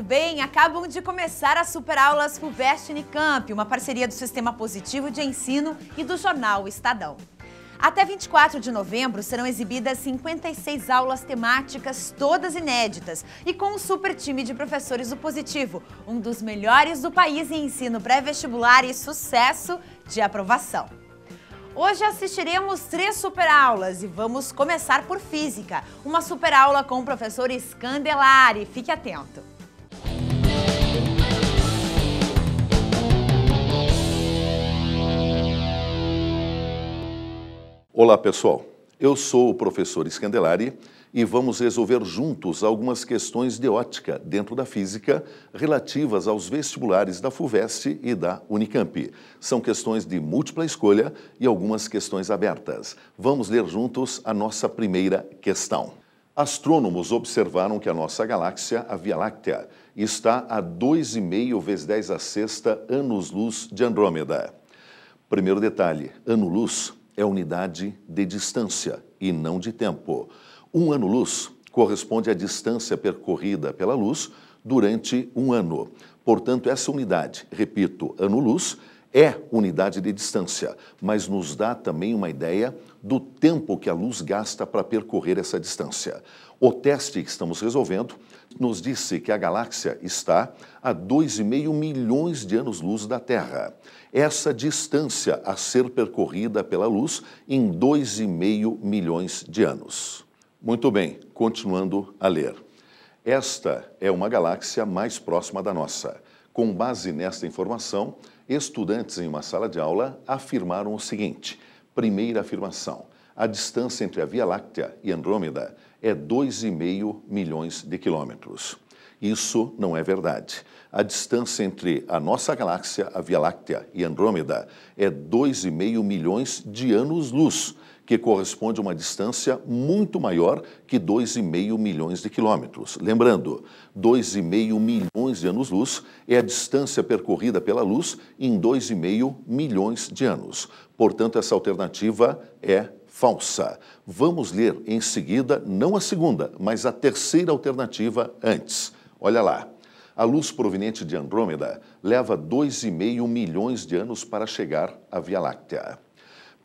tudo bem? Acabam de começar as superaulas FUVEST Unicamp, uma parceria do Sistema Positivo de Ensino e do jornal Estadão. Até 24 de novembro serão exibidas 56 aulas temáticas, todas inéditas, e com um super time de professores do Positivo, um dos melhores do país em ensino pré-vestibular e sucesso de aprovação. Hoje assistiremos três superaulas e vamos começar por Física, uma superaula com o professor Scandelari. Fique atento! Olá, pessoal. Eu sou o professor Scandelari e vamos resolver juntos algumas questões de ótica dentro da física relativas aos vestibulares da FUVEST e da Unicamp. São questões de múltipla escolha e algumas questões abertas. Vamos ler juntos a nossa primeira questão. Astrônomos observaram que a nossa galáxia, a Via Láctea, está a 2,5 vezes 10 a sexta anos-luz de Andrômeda. Primeiro detalhe, ano-luz é unidade de distância e não de tempo. Um ano-luz corresponde à distância percorrida pela luz durante um ano. Portanto, essa unidade, repito, ano-luz, é unidade de distância, mas nos dá também uma ideia do tempo que a luz gasta para percorrer essa distância. O teste que estamos resolvendo nos disse que a galáxia está a 2,5 milhões de anos-luz da Terra essa distância a ser percorrida pela luz em 2,5 milhões de anos. Muito bem, continuando a ler. Esta é uma galáxia mais próxima da nossa. Com base nesta informação, estudantes em uma sala de aula afirmaram o seguinte: primeira afirmação, a distância entre a Via Láctea e Andrômeda é 2,5 milhões de quilômetros. Isso não é verdade. A distância entre a nossa galáxia, a Via Láctea e Andrômeda, é 2,5 milhões de anos-luz, que corresponde a uma distância muito maior que 2,5 milhões de quilômetros. Lembrando, 2,5 milhões de anos-luz é a distância percorrida pela luz em 2,5 milhões de anos. Portanto, essa alternativa é falsa. Vamos ler em seguida, não a segunda, mas a terceira alternativa antes. Olha lá. A luz proveniente de Andrômeda leva 2,5 milhões de anos para chegar à Via Láctea.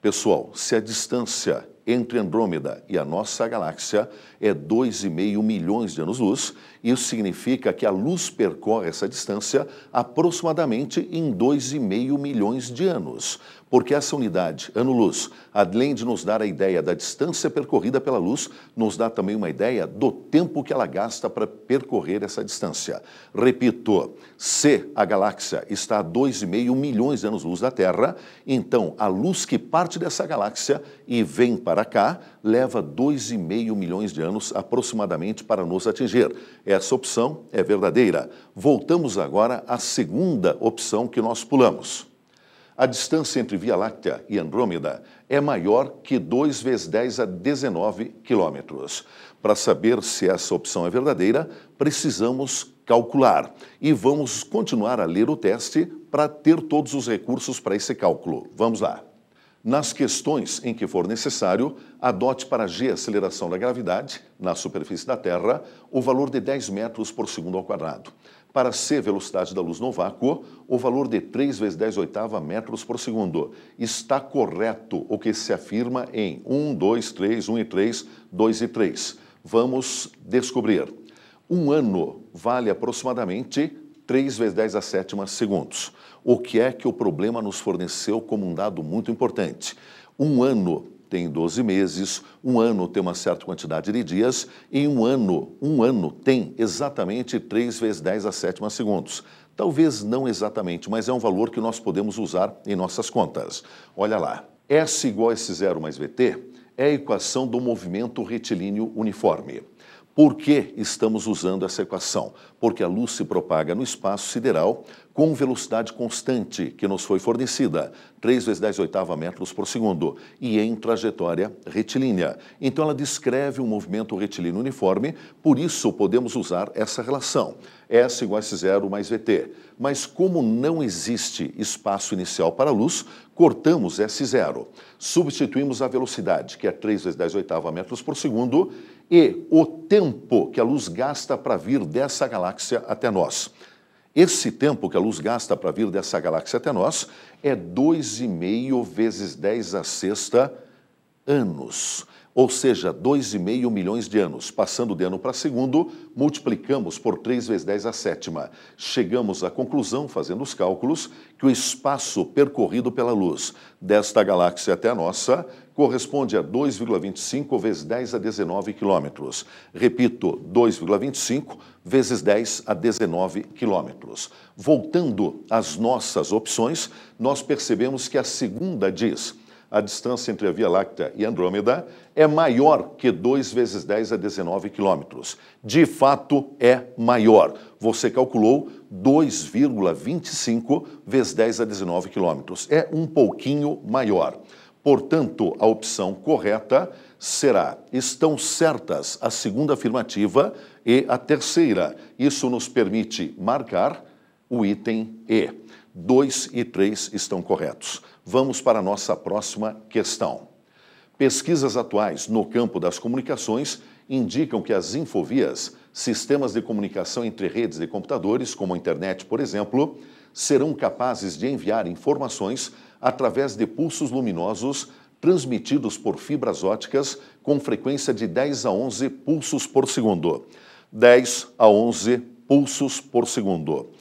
Pessoal, se a distância entre Andrômeda e a nossa galáxia é 2,5 milhões de anos-luz. Isso significa que a luz percorre essa distância aproximadamente em 2,5 milhões de anos. Porque essa unidade, ano-luz, além de nos dar a ideia da distância percorrida pela luz, nos dá também uma ideia do tempo que ela gasta para percorrer essa distância. Repito, se a galáxia está a 2,5 milhões de anos-luz da Terra, então a luz que parte dessa galáxia e vem para cá leva 2,5 milhões de anos aproximadamente para nos atingir. Essa opção é verdadeira. Voltamos agora à segunda opção que nós pulamos. A distância entre Via Láctea e Andrômeda é maior que 2 vezes 10 a 19 quilômetros. Para saber se essa opção é verdadeira, precisamos calcular. E vamos continuar a ler o teste para ter todos os recursos para esse cálculo. Vamos lá. Nas questões em que for necessário, adote para g a aceleração da gravidade na superfície da Terra o valor de 10 metros por segundo ao quadrado. Para C, velocidade da luz no vácuo, o valor de 3 vezes 10 oitava metros por segundo. Está correto o que se afirma em 1, 2, 3, 1 e 3, 2 e 3. Vamos descobrir. Um ano vale aproximadamente 3 vezes 10 a sétima segundos. O que é que o problema nos forneceu como um dado muito importante? Um ano tem 12 meses, um ano tem uma certa quantidade de dias, e um ano, um ano tem exatamente 3 vezes 10 a sétima segundos. Talvez não exatamente, mas é um valor que nós podemos usar em nossas contas. Olha lá, S igual a S0 mais VT é a equação do movimento retilíneo uniforme. Por que estamos usando essa equação? Porque a luz se propaga no espaço sideral com velocidade constante que nos foi fornecida, 3 vezes 10 oitava metros por segundo, e em trajetória retilínea. Então ela descreve um movimento retilíneo uniforme, por isso podemos usar essa relação, S igual a S0 mais VT. Mas como não existe espaço inicial para a luz, cortamos S0, substituímos a velocidade, que é 3 vezes 10 oitava metros por segundo, e o tempo que a luz gasta para vir dessa galáxia até nós. Esse tempo que a luz gasta para vir dessa galáxia até nós é 2,5 vezes 10 a sexta anos ou seja, 2,5 milhões de anos. Passando de ano para segundo, multiplicamos por 3 vezes 10 a sétima. Chegamos à conclusão, fazendo os cálculos, que o espaço percorrido pela luz desta galáxia até a nossa corresponde a 2,25 vezes 10 a 19 quilômetros. Repito, 2,25 vezes 10 a 19 quilômetros. Voltando às nossas opções, nós percebemos que a segunda diz a distância entre a Via Láctea e Andrômeda é maior que 2 vezes 10 a 19 quilômetros. De fato, é maior. Você calculou 2,25 vezes 10 a 19 quilômetros. É um pouquinho maior. Portanto, a opção correta será: estão certas a segunda afirmativa e a terceira. Isso nos permite marcar o item E. 2 e 3 estão corretos. Vamos para a nossa próxima questão. Pesquisas atuais no campo das comunicações indicam que as infovias, sistemas de comunicação entre redes de computadores, como a internet, por exemplo, serão capazes de enviar informações através de pulsos luminosos transmitidos por fibras óticas com frequência de 10 a 11 pulsos por segundo. 10 a 11 pulsos por segundo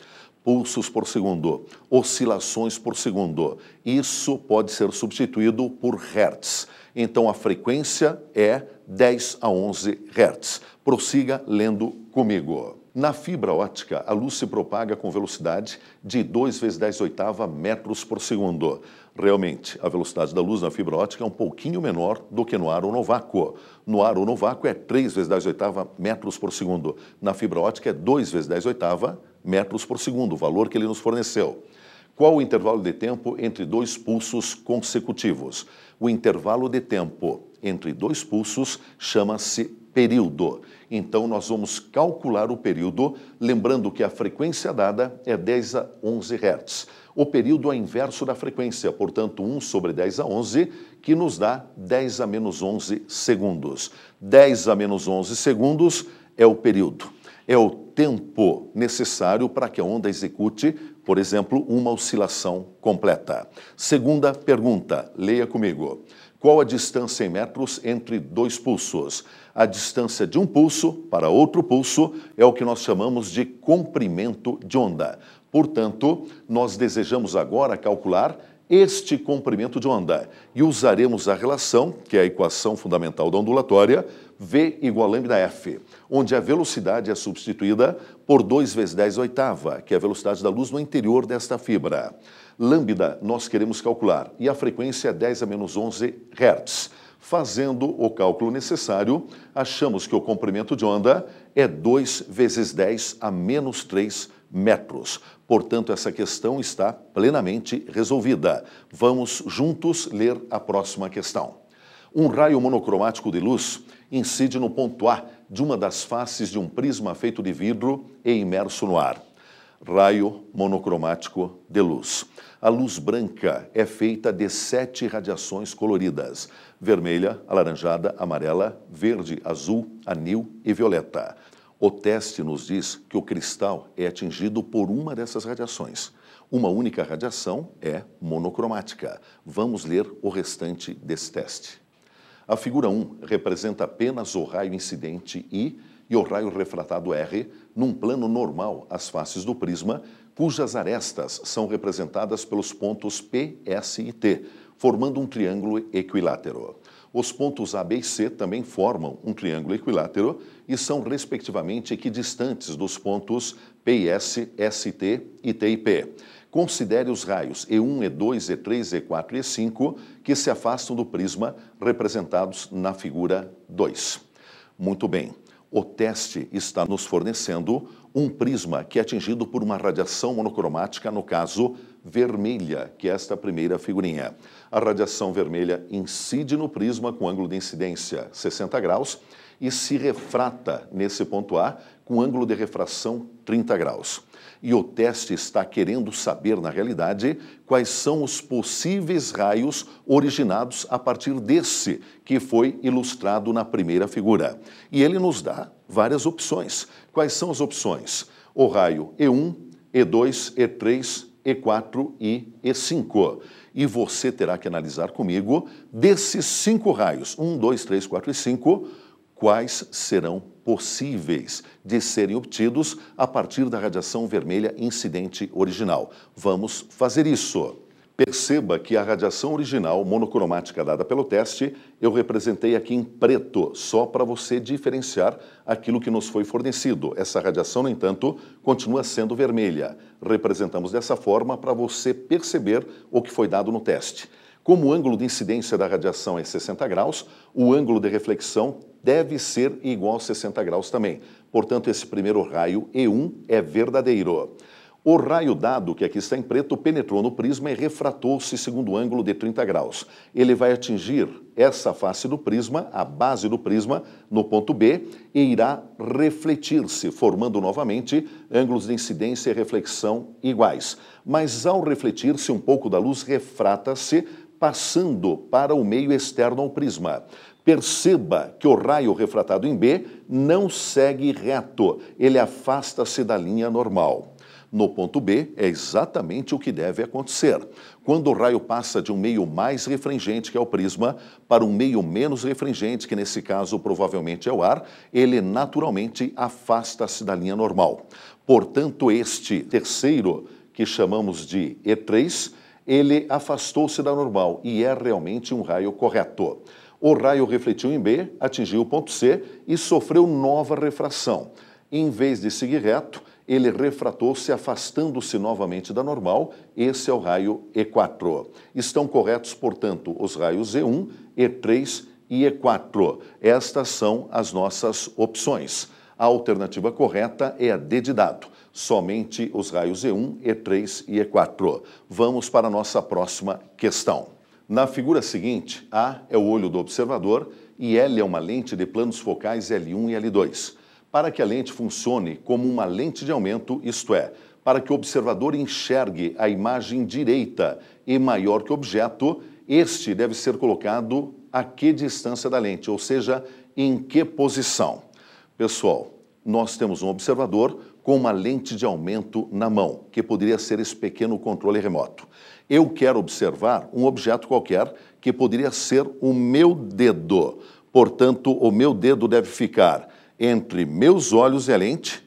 pulsos por segundo, oscilações por segundo. Isso pode ser substituído por hertz. Então a frequência é 10 a 11 hertz. Prossiga lendo comigo. Na fibra ótica, a luz se propaga com velocidade de 2 vezes 10 oitava metros por segundo. Realmente, a velocidade da luz na fibra ótica é um pouquinho menor do que no ar ou no vácuo. No ar ou no vácuo é 3 vezes 10 oitava metros por segundo. Na fibra ótica é 2 vezes 10 oitava metros por segundo, o valor que ele nos forneceu. Qual o intervalo de tempo entre dois pulsos consecutivos? O intervalo de tempo entre dois pulsos chama-se período. Então, nós vamos calcular o período, lembrando que a frequência dada é 10 a 11 Hz. O período é inverso da frequência, portanto, 1 sobre 10 a 11, que nos dá 10 a menos 11 segundos. 10 a menos 11 segundos é o período é o tempo necessário para que a onda execute, por exemplo, uma oscilação completa. Segunda pergunta, leia comigo. Qual a distância em metros entre dois pulsos? A distância de um pulso para outro pulso é o que nós chamamos de comprimento de onda. Portanto, nós desejamos agora calcular este comprimento de onda e usaremos a relação, que é a equação fundamental da ondulatória, V igual a lambda F, onde a velocidade é substituída por 2 vezes 10 oitava, que é a velocidade da luz no interior desta fibra. Lambda nós queremos calcular e a frequência é 10 a menos 11 Hz. Fazendo o cálculo necessário, achamos que o comprimento de onda é 2 vezes 10 a menos 3 metros. Portanto, essa questão está plenamente resolvida. Vamos juntos ler a próxima questão. Um raio monocromático de luz incide no ponto A de uma das faces de um prisma feito de vidro e imerso no ar. Raio monocromático de luz. A luz branca é feita de sete radiações coloridas: vermelha, alaranjada, amarela, verde, azul, anil e violeta. O teste nos diz que o cristal é atingido por uma dessas radiações. Uma única radiação é monocromática. Vamos ler o restante desse teste. A figura 1 representa apenas o raio incidente I e o raio refratado R num plano normal às faces do prisma, cujas arestas são representadas pelos pontos P, S e T, formando um triângulo equilátero. Os pontos A, B e C também formam um triângulo equilátero e são respectivamente equidistantes dos pontos S, ST e T e P. Considere os raios E1, E2, E3, E4 e E5 que se afastam do prisma representados na figura 2. Muito bem. O teste está nos fornecendo um prisma que é atingido por uma radiação monocromática, no caso vermelha, que é esta primeira figurinha. A radiação vermelha incide no prisma com ângulo de incidência 60 graus e se refrata nesse ponto A com ângulo de refração 30 graus. E o teste está querendo saber, na realidade, quais são os possíveis raios originados a partir desse, que foi ilustrado na primeira figura. E ele nos dá várias opções. Quais são as opções? O raio E1, E2, E3, e4 e E5. E você terá que analisar comigo, desses cinco raios, 1, 2, 3, 4 e 5, quais serão possíveis de serem obtidos a partir da radiação vermelha incidente original. Vamos fazer isso. Perceba que a radiação original monocromática dada pelo teste eu representei aqui em preto, só para você diferenciar aquilo que nos foi fornecido. Essa radiação, no entanto, continua sendo vermelha. Representamos dessa forma para você perceber o que foi dado no teste. Como o ângulo de incidência da radiação é 60 graus, o ângulo de reflexão deve ser igual a 60 graus também. Portanto, esse primeiro raio E1 é verdadeiro. O raio dado, que aqui está em preto, penetrou no prisma e refratou-se segundo o ângulo de 30 graus. Ele vai atingir essa face do prisma, a base do prisma, no ponto B, e irá refletir-se, formando novamente ângulos de incidência e reflexão iguais. Mas ao refletir-se, um pouco da luz refrata-se, passando para o meio externo ao prisma. Perceba que o raio refratado em B não segue reto, ele afasta-se da linha normal. No ponto B, é exatamente o que deve acontecer. Quando o raio passa de um meio mais refringente, que é o prisma, para um meio menos refringente, que nesse caso provavelmente é o ar, ele naturalmente afasta-se da linha normal. Portanto, este terceiro, que chamamos de E3, ele afastou-se da normal e é realmente um raio correto. O raio refletiu em B, atingiu o ponto C e sofreu nova refração. Em vez de seguir reto, ele refratou, se afastando-se novamente da normal. Esse é o raio E4. Estão corretos, portanto, os raios E1, E3 e E4. Estas são as nossas opções. A alternativa correta é a D de dado, somente os raios E1, E3 e E4. Vamos para a nossa próxima questão. Na figura seguinte, A é o olho do observador e L é uma lente de planos focais L1 e L2. Para que a lente funcione como uma lente de aumento, isto é, para que o observador enxergue a imagem direita e maior que o objeto, este deve ser colocado a que distância da lente, ou seja, em que posição. Pessoal, nós temos um observador com uma lente de aumento na mão, que poderia ser esse pequeno controle remoto. Eu quero observar um objeto qualquer que poderia ser o meu dedo. Portanto, o meu dedo deve ficar entre meus olhos e a lente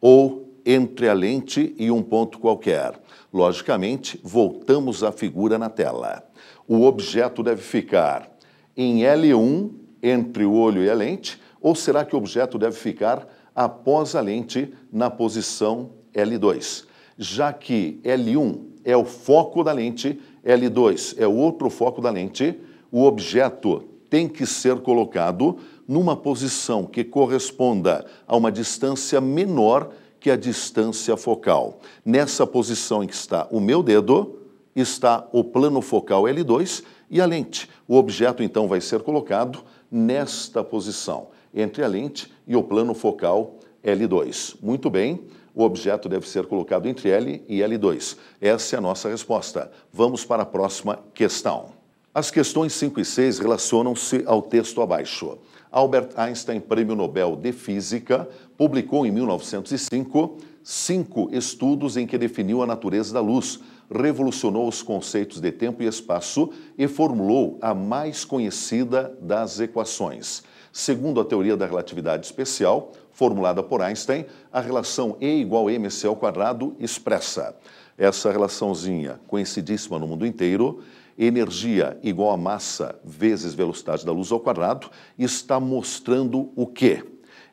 ou entre a lente e um ponto qualquer. Logicamente, voltamos à figura na tela. O objeto deve ficar em L1 entre o olho e a lente ou será que o objeto deve ficar após a lente na posição L2? Já que L1 é o foco da lente, L2 é o outro foco da lente, o objeto tem que ser colocado numa posição que corresponda a uma distância menor que a distância focal. Nessa posição em que está o meu dedo, está o plano focal L2 e a lente. O objeto então vai ser colocado nesta posição, entre a lente e o plano focal L2. Muito bem, o objeto deve ser colocado entre L e L2. Essa é a nossa resposta. Vamos para a próxima questão. As questões 5 e 6 relacionam-se ao texto abaixo. Albert Einstein, Prêmio Nobel de Física, publicou em 1905 cinco estudos em que definiu a natureza da luz, revolucionou os conceitos de tempo e espaço e formulou a mais conhecida das equações. Segundo a teoria da relatividade especial, formulada por Einstein, a relação E igual a mc ao quadrado expressa essa relaçãozinha conhecidíssima no mundo inteiro energia igual a massa vezes velocidade da luz ao quadrado, está mostrando o quê?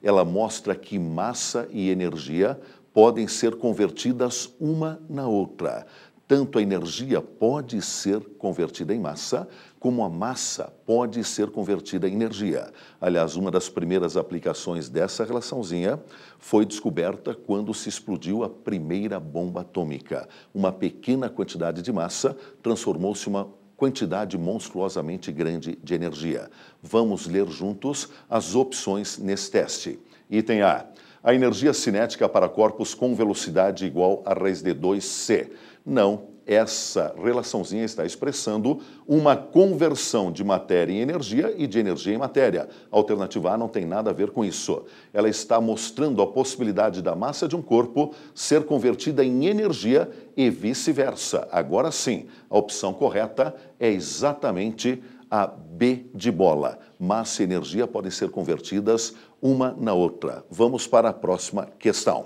Ela mostra que massa e energia podem ser convertidas uma na outra. Tanto a energia pode ser convertida em massa, como a massa pode ser convertida em energia. Aliás, uma das primeiras aplicações dessa relaçãozinha foi descoberta quando se explodiu a primeira bomba atômica. Uma pequena quantidade de massa transformou-se em uma quantidade monstruosamente grande de energia. Vamos ler juntos as opções nesse teste. Item A. A energia cinética para corpos com velocidade igual a raiz de 2c. Não, essa relaçãozinha está expressando uma conversão de matéria em energia e de energia em matéria. A alternativa A não tem nada a ver com isso. Ela está mostrando a possibilidade da massa de um corpo ser convertida em energia e vice-versa. Agora sim, a opção correta é exatamente a B de bola. Massa e energia podem ser convertidas uma na outra. Vamos para a próxima questão.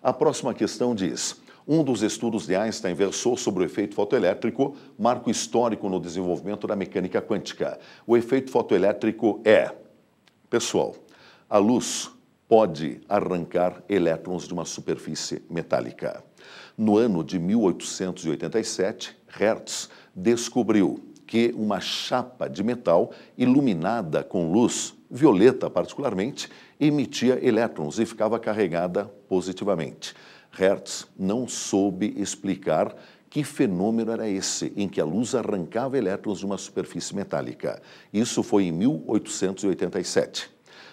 A próxima questão diz. Um dos estudos de Einstein versou sobre o efeito fotoelétrico, marco histórico no desenvolvimento da mecânica quântica. O efeito fotoelétrico é: pessoal, a luz pode arrancar elétrons de uma superfície metálica. No ano de 1887, Hertz descobriu que uma chapa de metal iluminada com luz violeta, particularmente, emitia elétrons e ficava carregada positivamente. Hertz não soube explicar que fenômeno era esse em que a luz arrancava elétrons de uma superfície metálica. Isso foi em 1887.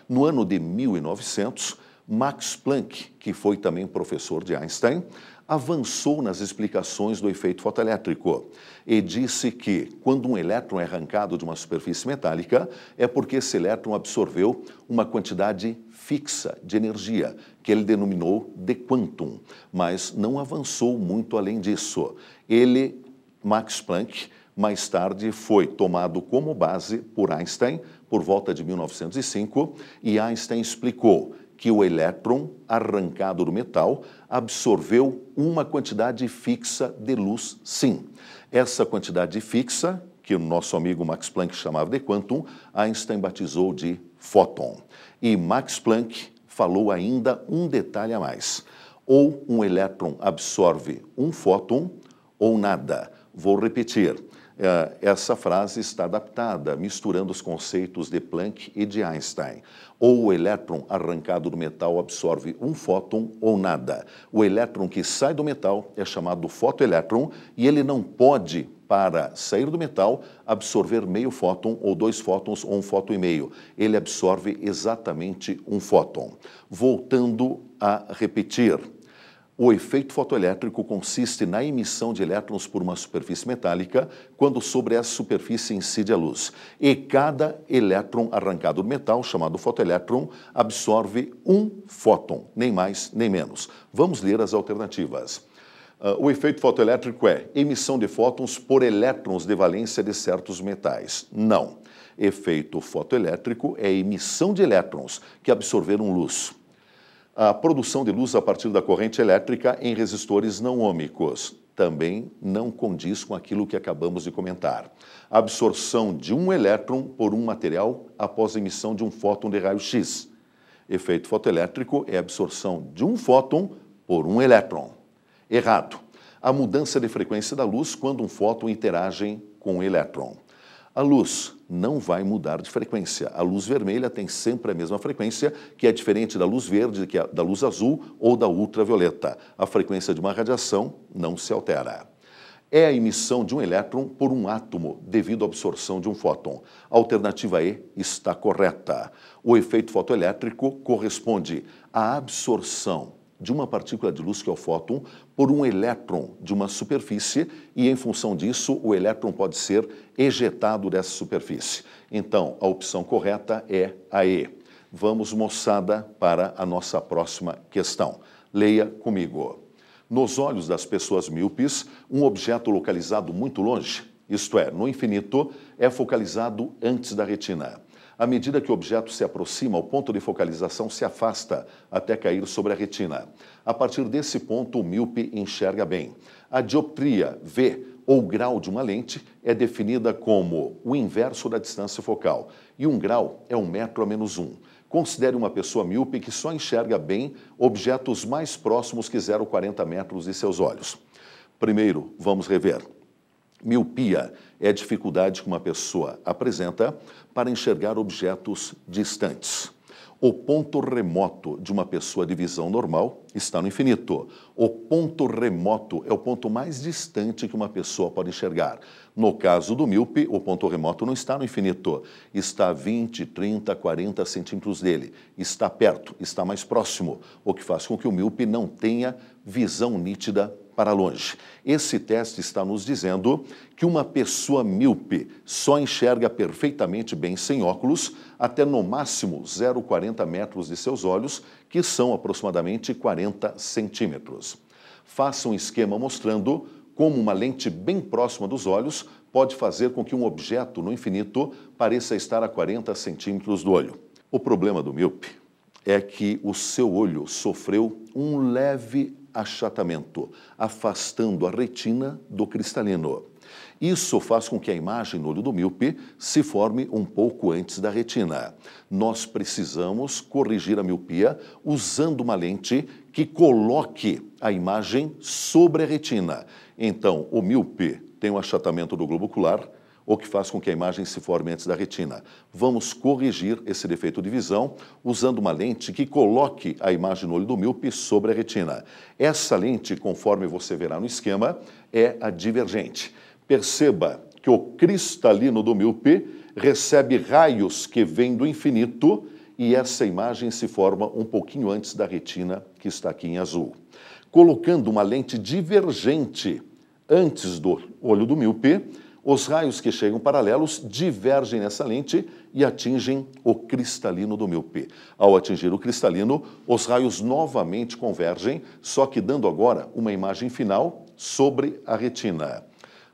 No ano de 1900, Max Planck, que foi também professor de Einstein, avançou nas explicações do efeito fotoelétrico e disse que quando um elétron é arrancado de uma superfície metálica é porque esse elétron absorveu uma quantidade fixa de energia que ele denominou de quantum, mas não avançou muito além disso. Ele, Max Planck, mais tarde foi tomado como base por Einstein por volta de 1905 e Einstein explicou que o elétron arrancado do metal absorveu uma quantidade fixa de luz, sim. Essa quantidade fixa, que o nosso amigo Max Planck chamava de quantum, Einstein batizou de fóton. E Max Planck falou ainda um detalhe a mais. Ou um elétron absorve um fóton ou nada. Vou repetir. É, essa frase está adaptada, misturando os conceitos de Planck e de Einstein. Ou o elétron arrancado do metal absorve um fóton ou nada. O elétron que sai do metal é chamado fotoelétron e ele não pode para sair do metal, absorver meio fóton ou dois fótons ou um fóton e meio. Ele absorve exatamente um fóton. Voltando a repetir, o efeito fotoelétrico consiste na emissão de elétrons por uma superfície metálica quando sobre essa superfície incide a luz. E cada elétron arrancado do metal, chamado fotoelétron, absorve um fóton, nem mais nem menos. Vamos ler as alternativas. Ah, o efeito fotoelétrico é emissão de fótons por elétrons de valência de certos metais. Não. Efeito fotoelétrico é emissão de elétrons que absorveram luz. A produção de luz a partir da corrente elétrica em resistores não ômicos também não condiz com aquilo que acabamos de comentar. absorção de um elétron por um material após a emissão de um fóton de raio-x. Efeito fotoelétrico é absorção de um fóton por um elétron. Errado. A mudança de frequência da luz quando um fóton interage com um elétron. A luz não vai mudar de frequência. A luz vermelha tem sempre a mesma frequência, que é diferente da luz verde, que é da luz azul ou da ultravioleta. A frequência de uma radiação não se altera é a emissão de um elétron por um átomo devido à absorção de um fóton. A alternativa E está correta. O efeito fotoelétrico corresponde à absorção de uma partícula de luz, que é o fóton, por um elétron de uma superfície e, em função disso, o elétron pode ser ejetado dessa superfície. Então, a opção correta é a E. Vamos, moçada, para a nossa próxima questão. Leia comigo. Nos olhos das pessoas míopes, um objeto localizado muito longe, isto é, no infinito, é focalizado antes da retina à medida que o objeto se aproxima, o ponto de focalização se afasta até cair sobre a retina. A partir desse ponto, o míope enxerga bem. A dioptria V ou grau de uma lente é definida como o inverso da distância focal, e um grau é um metro a menos um. Considere uma pessoa míope que só enxerga bem objetos mais próximos que 0,40 metros de seus olhos. Primeiro, vamos rever. Miopia é a dificuldade que uma pessoa apresenta para enxergar objetos distantes. O ponto remoto de uma pessoa de visão normal está no infinito. O ponto remoto é o ponto mais distante que uma pessoa pode enxergar. No caso do míope, o ponto remoto não está no infinito. Está a 20, 30, 40 centímetros dele. Está perto, está mais próximo, o que faz com que o míope não tenha visão nítida para longe. Esse teste está nos dizendo que uma pessoa míope só enxerga perfeitamente bem sem óculos até no máximo 0,40 metros de seus olhos, que são aproximadamente 40 centímetros. Faça um esquema mostrando como uma lente bem próxima dos olhos pode fazer com que um objeto no infinito pareça estar a 40 centímetros do olho. O problema do míope é que o seu olho sofreu um leve achatamento, afastando a retina do cristalino. Isso faz com que a imagem no olho do míope se forme um pouco antes da retina. Nós precisamos corrigir a miopia usando uma lente que coloque a imagem sobre a retina. Então, o míope tem o um achatamento do globo ocular, o que faz com que a imagem se forme antes da retina. Vamos corrigir esse defeito de visão usando uma lente que coloque a imagem no olho do míope sobre a retina. Essa lente, conforme você verá no esquema, é a divergente. Perceba que o cristalino do míope recebe raios que vêm do infinito e essa imagem se forma um pouquinho antes da retina, que está aqui em azul. Colocando uma lente divergente antes do olho do míope, os raios que chegam paralelos divergem nessa lente e atingem o cristalino do míope. Ao atingir o cristalino, os raios novamente convergem, só que dando agora uma imagem final sobre a retina.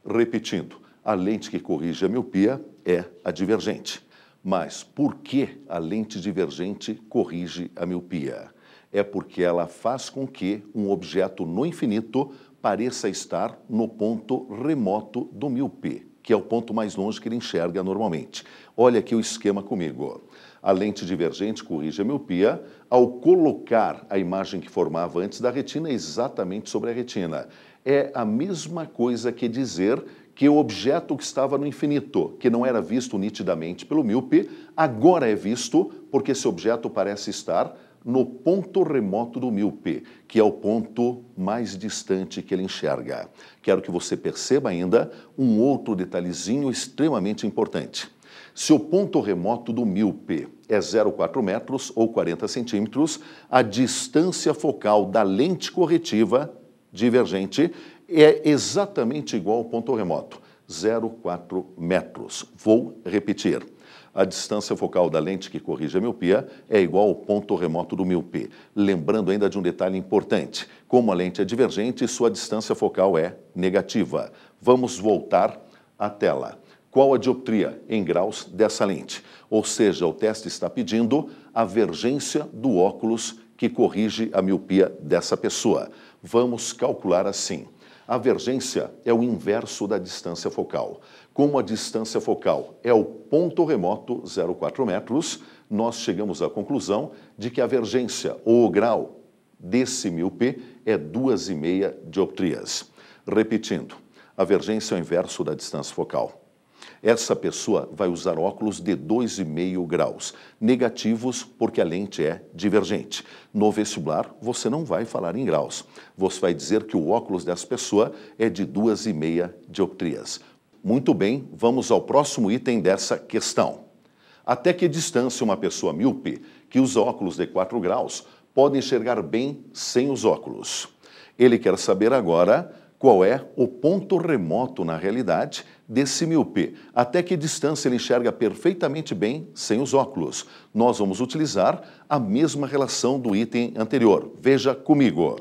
Repetindo, a lente que corrige a miopia é a divergente. Mas por que a lente divergente corrige a miopia? É porque ela faz com que um objeto no infinito pareça estar no ponto remoto do míope, que é o ponto mais longe que ele enxerga normalmente. Olha aqui o esquema comigo. A lente divergente corrige a miopia ao colocar a imagem que formava antes da retina exatamente sobre a retina. É a mesma coisa que dizer que o objeto que estava no infinito, que não era visto nitidamente pelo míope, agora é visto porque esse objeto parece estar no ponto remoto do míope, que é o ponto mais distante que ele enxerga. Quero que você perceba ainda um outro detalhezinho extremamente importante. Se o ponto remoto do míope é 0,4 metros ou 40 centímetros, a distância focal da lente corretiva divergente é exatamente igual ao ponto remoto, 0,4 metros. Vou repetir a distância focal da lente que corrige a miopia é igual ao ponto remoto do miopê. Lembrando ainda de um detalhe importante: como a lente é divergente, sua distância focal é negativa. Vamos voltar à tela. Qual a dioptria em graus dessa lente? Ou seja, o teste está pedindo a vergência do óculos que corrige a miopia dessa pessoa. Vamos calcular assim. A vergência é o inverso da distância focal. Como a distância focal é o ponto remoto, 0,4 metros, nós chegamos à conclusão de que a vergência, ou o grau, desse p é 2,5 dioptrias. Repetindo, a vergência é o inverso da distância focal. Essa pessoa vai usar óculos de 2,5 graus, negativos porque a lente é divergente. No vestibular, você não vai falar em graus. Você vai dizer que o óculos dessa pessoa é de 2,5 dioptrias. Muito bem, vamos ao próximo item dessa questão. Até que distância uma pessoa míope que usa óculos de 4 graus pode enxergar bem sem os óculos? Ele quer saber agora qual é o ponto remoto na realidade desse míope, até que distância ele enxerga perfeitamente bem sem os óculos. Nós vamos utilizar a mesma relação do item anterior. Veja comigo.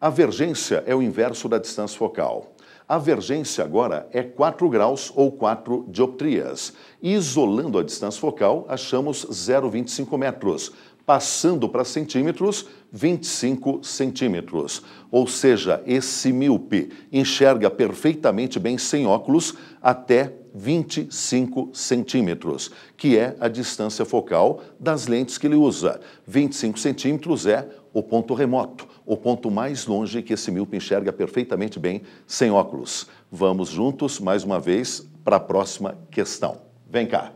A vergência é o inverso da distância focal. A vergência agora é 4 graus ou 4 dioptrias. Isolando a distância focal, achamos 0,25 metros passando para centímetros, 25 centímetros. Ou seja, esse míope enxerga perfeitamente bem sem óculos até 25 centímetros, que é a distância focal das lentes que ele usa. 25 centímetros é o ponto remoto, o ponto mais longe que esse míope enxerga perfeitamente bem sem óculos. Vamos juntos, mais uma vez, para a próxima questão. Vem cá!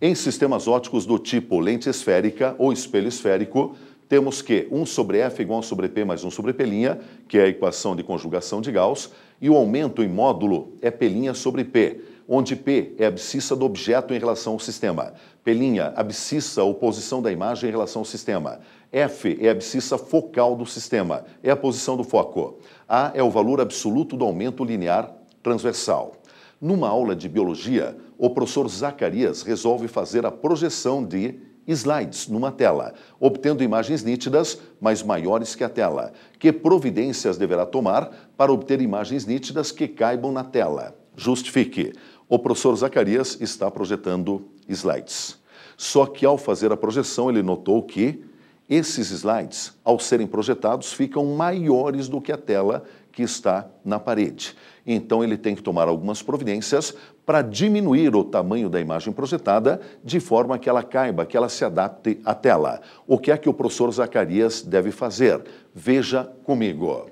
Em sistemas ópticos do tipo lente esférica ou espelho esférico, temos que 1 sobre f igual a 1 sobre p mais 1 sobre p', que é a equação de conjugação de Gauss, e o aumento em módulo é p' sobre p, onde p é a abscissa do objeto em relação ao sistema, p', abscissa ou posição da imagem em relação ao sistema, f é a abscissa focal do sistema, é a posição do foco, a é o valor absoluto do aumento linear transversal. Numa aula de biologia, o professor Zacarias resolve fazer a projeção de slides numa tela, obtendo imagens nítidas, mas maiores que a tela. Que providências deverá tomar para obter imagens nítidas que caibam na tela? Justifique. O professor Zacarias está projetando slides. Só que ao fazer a projeção, ele notou que esses slides, ao serem projetados, ficam maiores do que a tela que está na parede. Então ele tem que tomar algumas providências para diminuir o tamanho da imagem projetada de forma que ela caiba, que ela se adapte à tela. O que é que o professor Zacarias deve fazer? Veja comigo.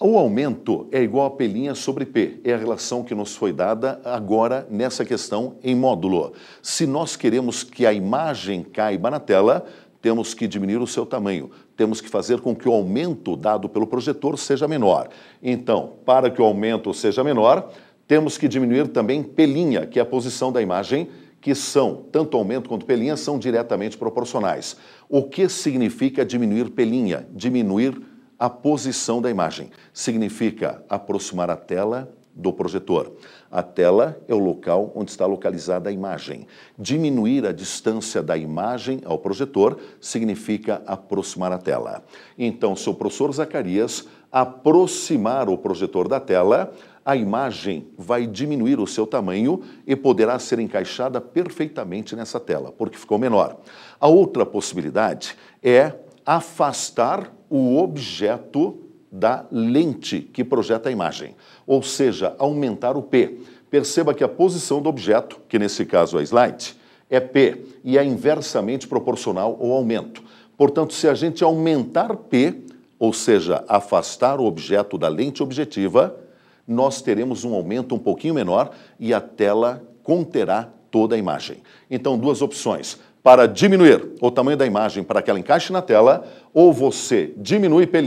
O aumento é igual a P' sobre P, é a relação que nos foi dada agora nessa questão em módulo. Se nós queremos que a imagem caiba na tela, temos que diminuir o seu tamanho, temos que fazer com que o aumento dado pelo projetor seja menor. Então, para que o aumento seja menor, temos que diminuir também pelinha, que é a posição da imagem, que são, tanto aumento quanto pelinha, são diretamente proporcionais. O que significa diminuir pelinha? Diminuir a posição da imagem. Significa aproximar a tela do projetor. A tela é o local onde está localizada a imagem. Diminuir a distância da imagem ao projetor significa aproximar a tela. Então, se o professor Zacarias aproximar o projetor da tela, a imagem vai diminuir o seu tamanho e poderá ser encaixada perfeitamente nessa tela, porque ficou menor. A outra possibilidade é afastar o objeto da lente que projeta a imagem, ou seja, aumentar o P. Perceba que a posição do objeto, que nesse caso é slide, é P e é inversamente proporcional ao aumento. Portanto, se a gente aumentar P, ou seja, afastar o objeto da lente objetiva, nós teremos um aumento um pouquinho menor e a tela conterá toda a imagem. Então, duas opções. Para diminuir o tamanho da imagem para que ela encaixe na tela, ou você diminui P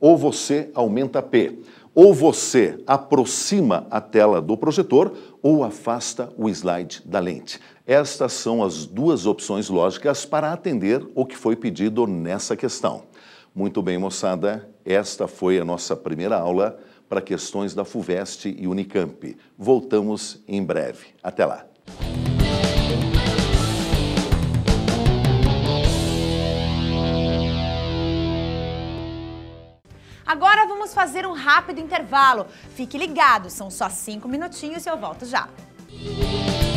ou você aumenta P. Ou você aproxima a tela do projetor ou afasta o slide da lente. Estas são as duas opções lógicas para atender o que foi pedido nessa questão. Muito bem, moçada, esta foi a nossa primeira aula para questões da FUVEST e Unicamp. Voltamos em breve. Até lá. Agora vamos fazer um rápido intervalo. Fique ligado, são só cinco minutinhos e eu volto já. Música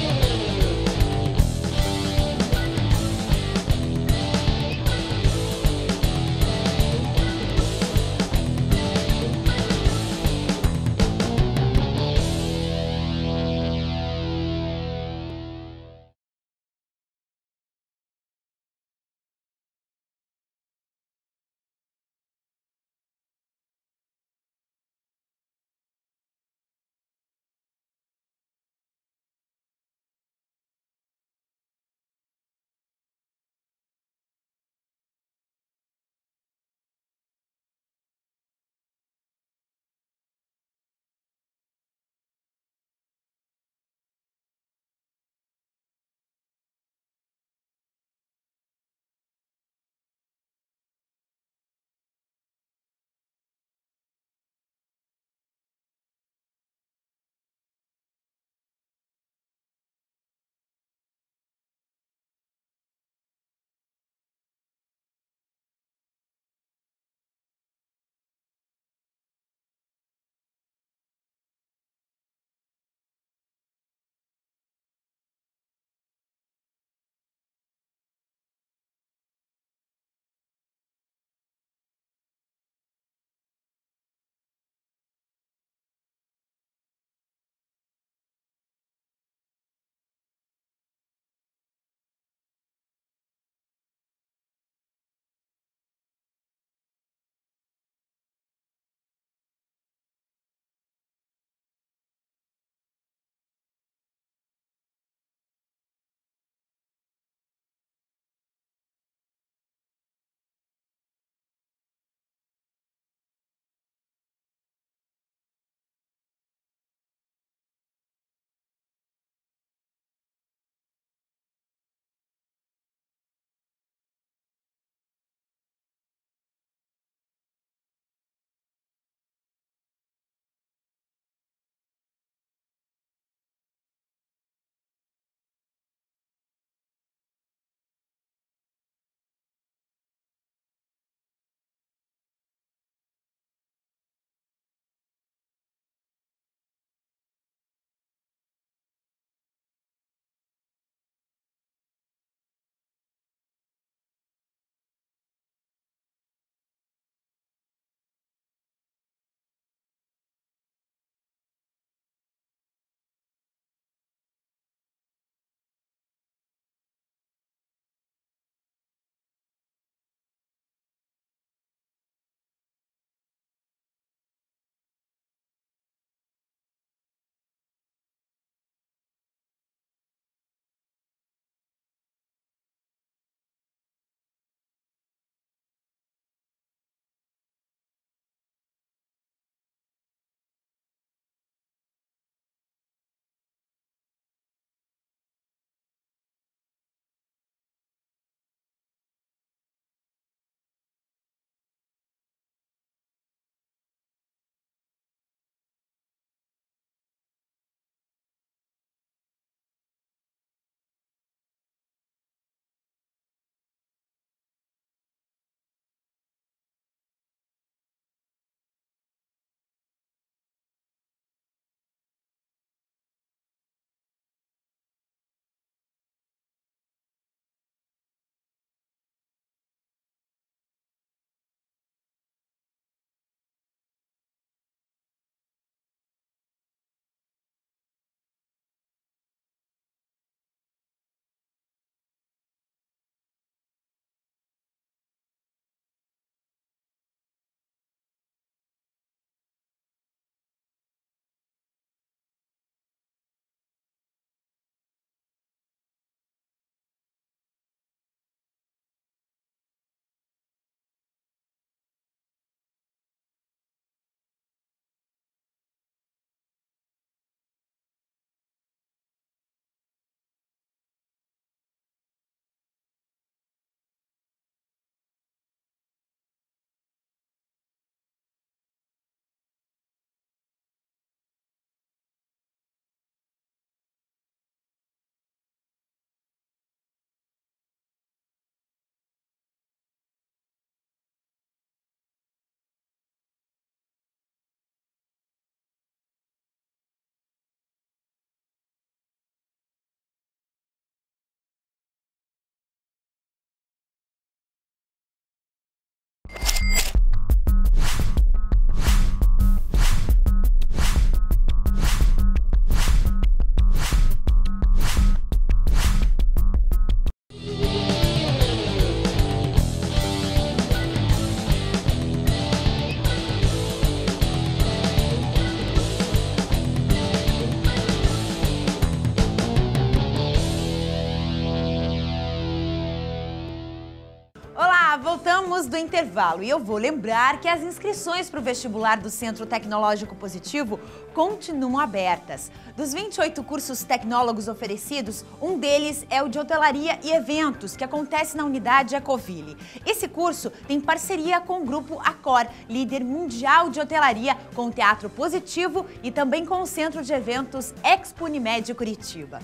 voltamos do intervalo e eu vou lembrar que as inscrições para o vestibular do Centro Tecnológico Positivo continuam abertas. Dos 28 cursos tecnólogos oferecidos, um deles é o de hotelaria e eventos, que acontece na unidade Ecoville. Esse curso tem parceria com o grupo Accor, líder mundial de hotelaria, com o Teatro Positivo e também com o Centro de Eventos Expo Unimed Curitiba.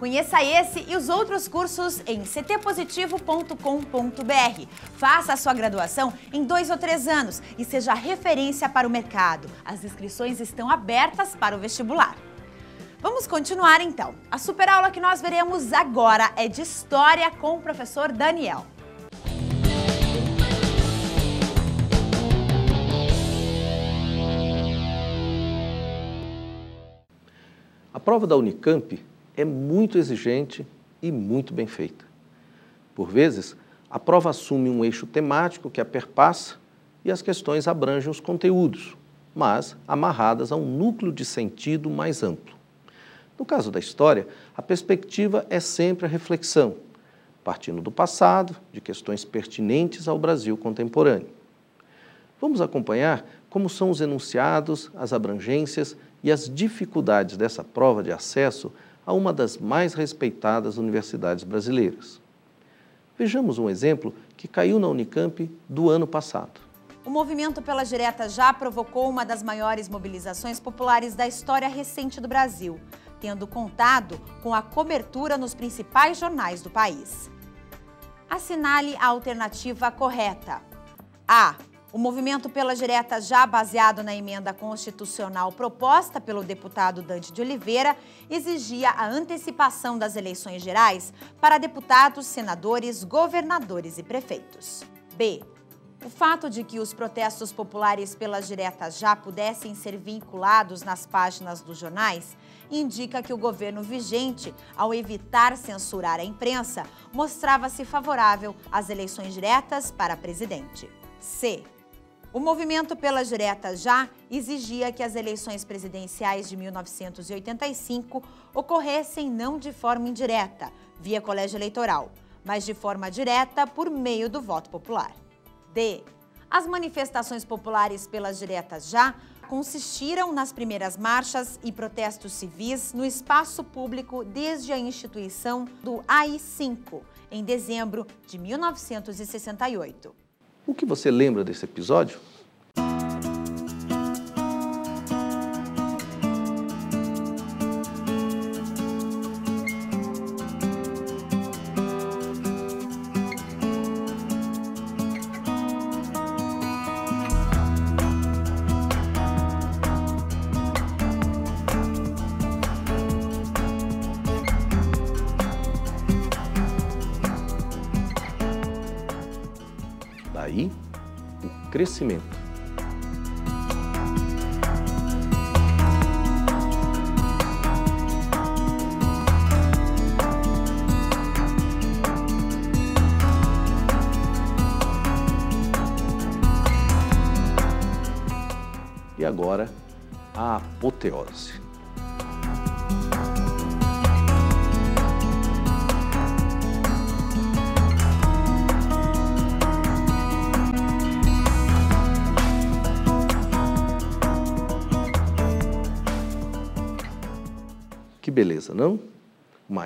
Conheça esse e os outros cursos em ctpositivo.com.br. Faça a sua graduação em dois ou três anos e seja referência para o mercado. As inscrições estão abertas para o vestibular. Vamos continuar então. A super aula que nós veremos agora é de História com o professor Daniel. A prova da Unicamp é muito exigente e muito bem feita. Por vezes, a prova assume um eixo temático que a perpassa e as questões abrangem os conteúdos, mas amarradas a um núcleo de sentido mais amplo. No caso da história, a perspectiva é sempre a reflexão, partindo do passado, de questões pertinentes ao Brasil contemporâneo. Vamos acompanhar como são os enunciados, as abrangências e as dificuldades dessa prova de acesso a uma das mais respeitadas universidades brasileiras. Vejamos um exemplo que caiu na Unicamp do ano passado. O movimento pela direta já provocou uma das maiores mobilizações populares da história recente do Brasil, tendo contado com a cobertura nos principais jornais do país. Assinale a alternativa correta. A. O movimento pela direta, já baseado na emenda constitucional proposta pelo deputado Dante de Oliveira, exigia a antecipação das eleições gerais para deputados, senadores, governadores e prefeitos. B. O fato de que os protestos populares pelas diretas já pudessem ser vinculados nas páginas dos jornais indica que o governo vigente, ao evitar censurar a imprensa, mostrava-se favorável às eleições diretas para presidente. C. O movimento pelas diretas já exigia que as eleições presidenciais de 1985 ocorressem não de forma indireta, via colégio eleitoral, mas de forma direta por meio do voto popular. D. As manifestações populares pelas diretas já consistiram nas primeiras marchas e protestos civis no espaço público desde a instituição do AI-5, em dezembro de 1968. O que você lembra desse episódio?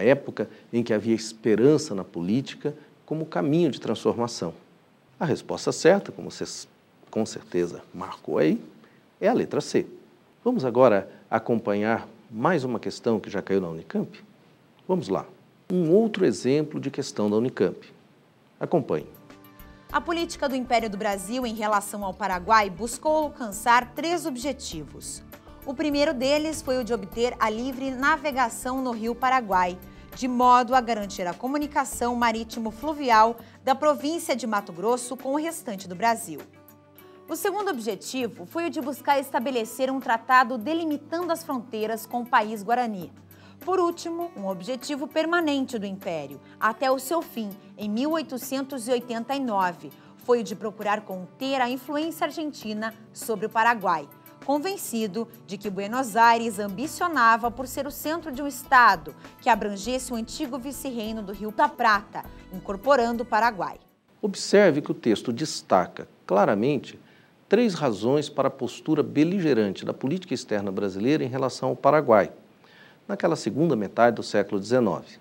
época em que havia esperança na política como caminho de transformação? A resposta certa, como você com certeza marcou aí, é a letra C. Vamos agora acompanhar mais uma questão que já caiu na Unicamp? Vamos lá. Um outro exemplo de questão da Unicamp. Acompanhe. A política do Império do Brasil em relação ao Paraguai buscou alcançar três objetivos. O primeiro deles foi o de obter a livre navegação no Rio Paraguai, de modo a garantir a comunicação marítimo-fluvial da província de Mato Grosso com o restante do Brasil. O segundo objetivo foi o de buscar estabelecer um tratado delimitando as fronteiras com o país Guarani. Por último, um objetivo permanente do Império, até o seu fim, em 1889, foi o de procurar conter a influência argentina sobre o Paraguai, convencido de que Buenos Aires ambicionava por ser o centro de um Estado que abrangesse o antigo vice-reino do Rio da Prata, incorporando o Paraguai. Observe que o texto destaca claramente três razões para a postura beligerante da política externa brasileira em relação ao Paraguai, naquela segunda metade do século XIX.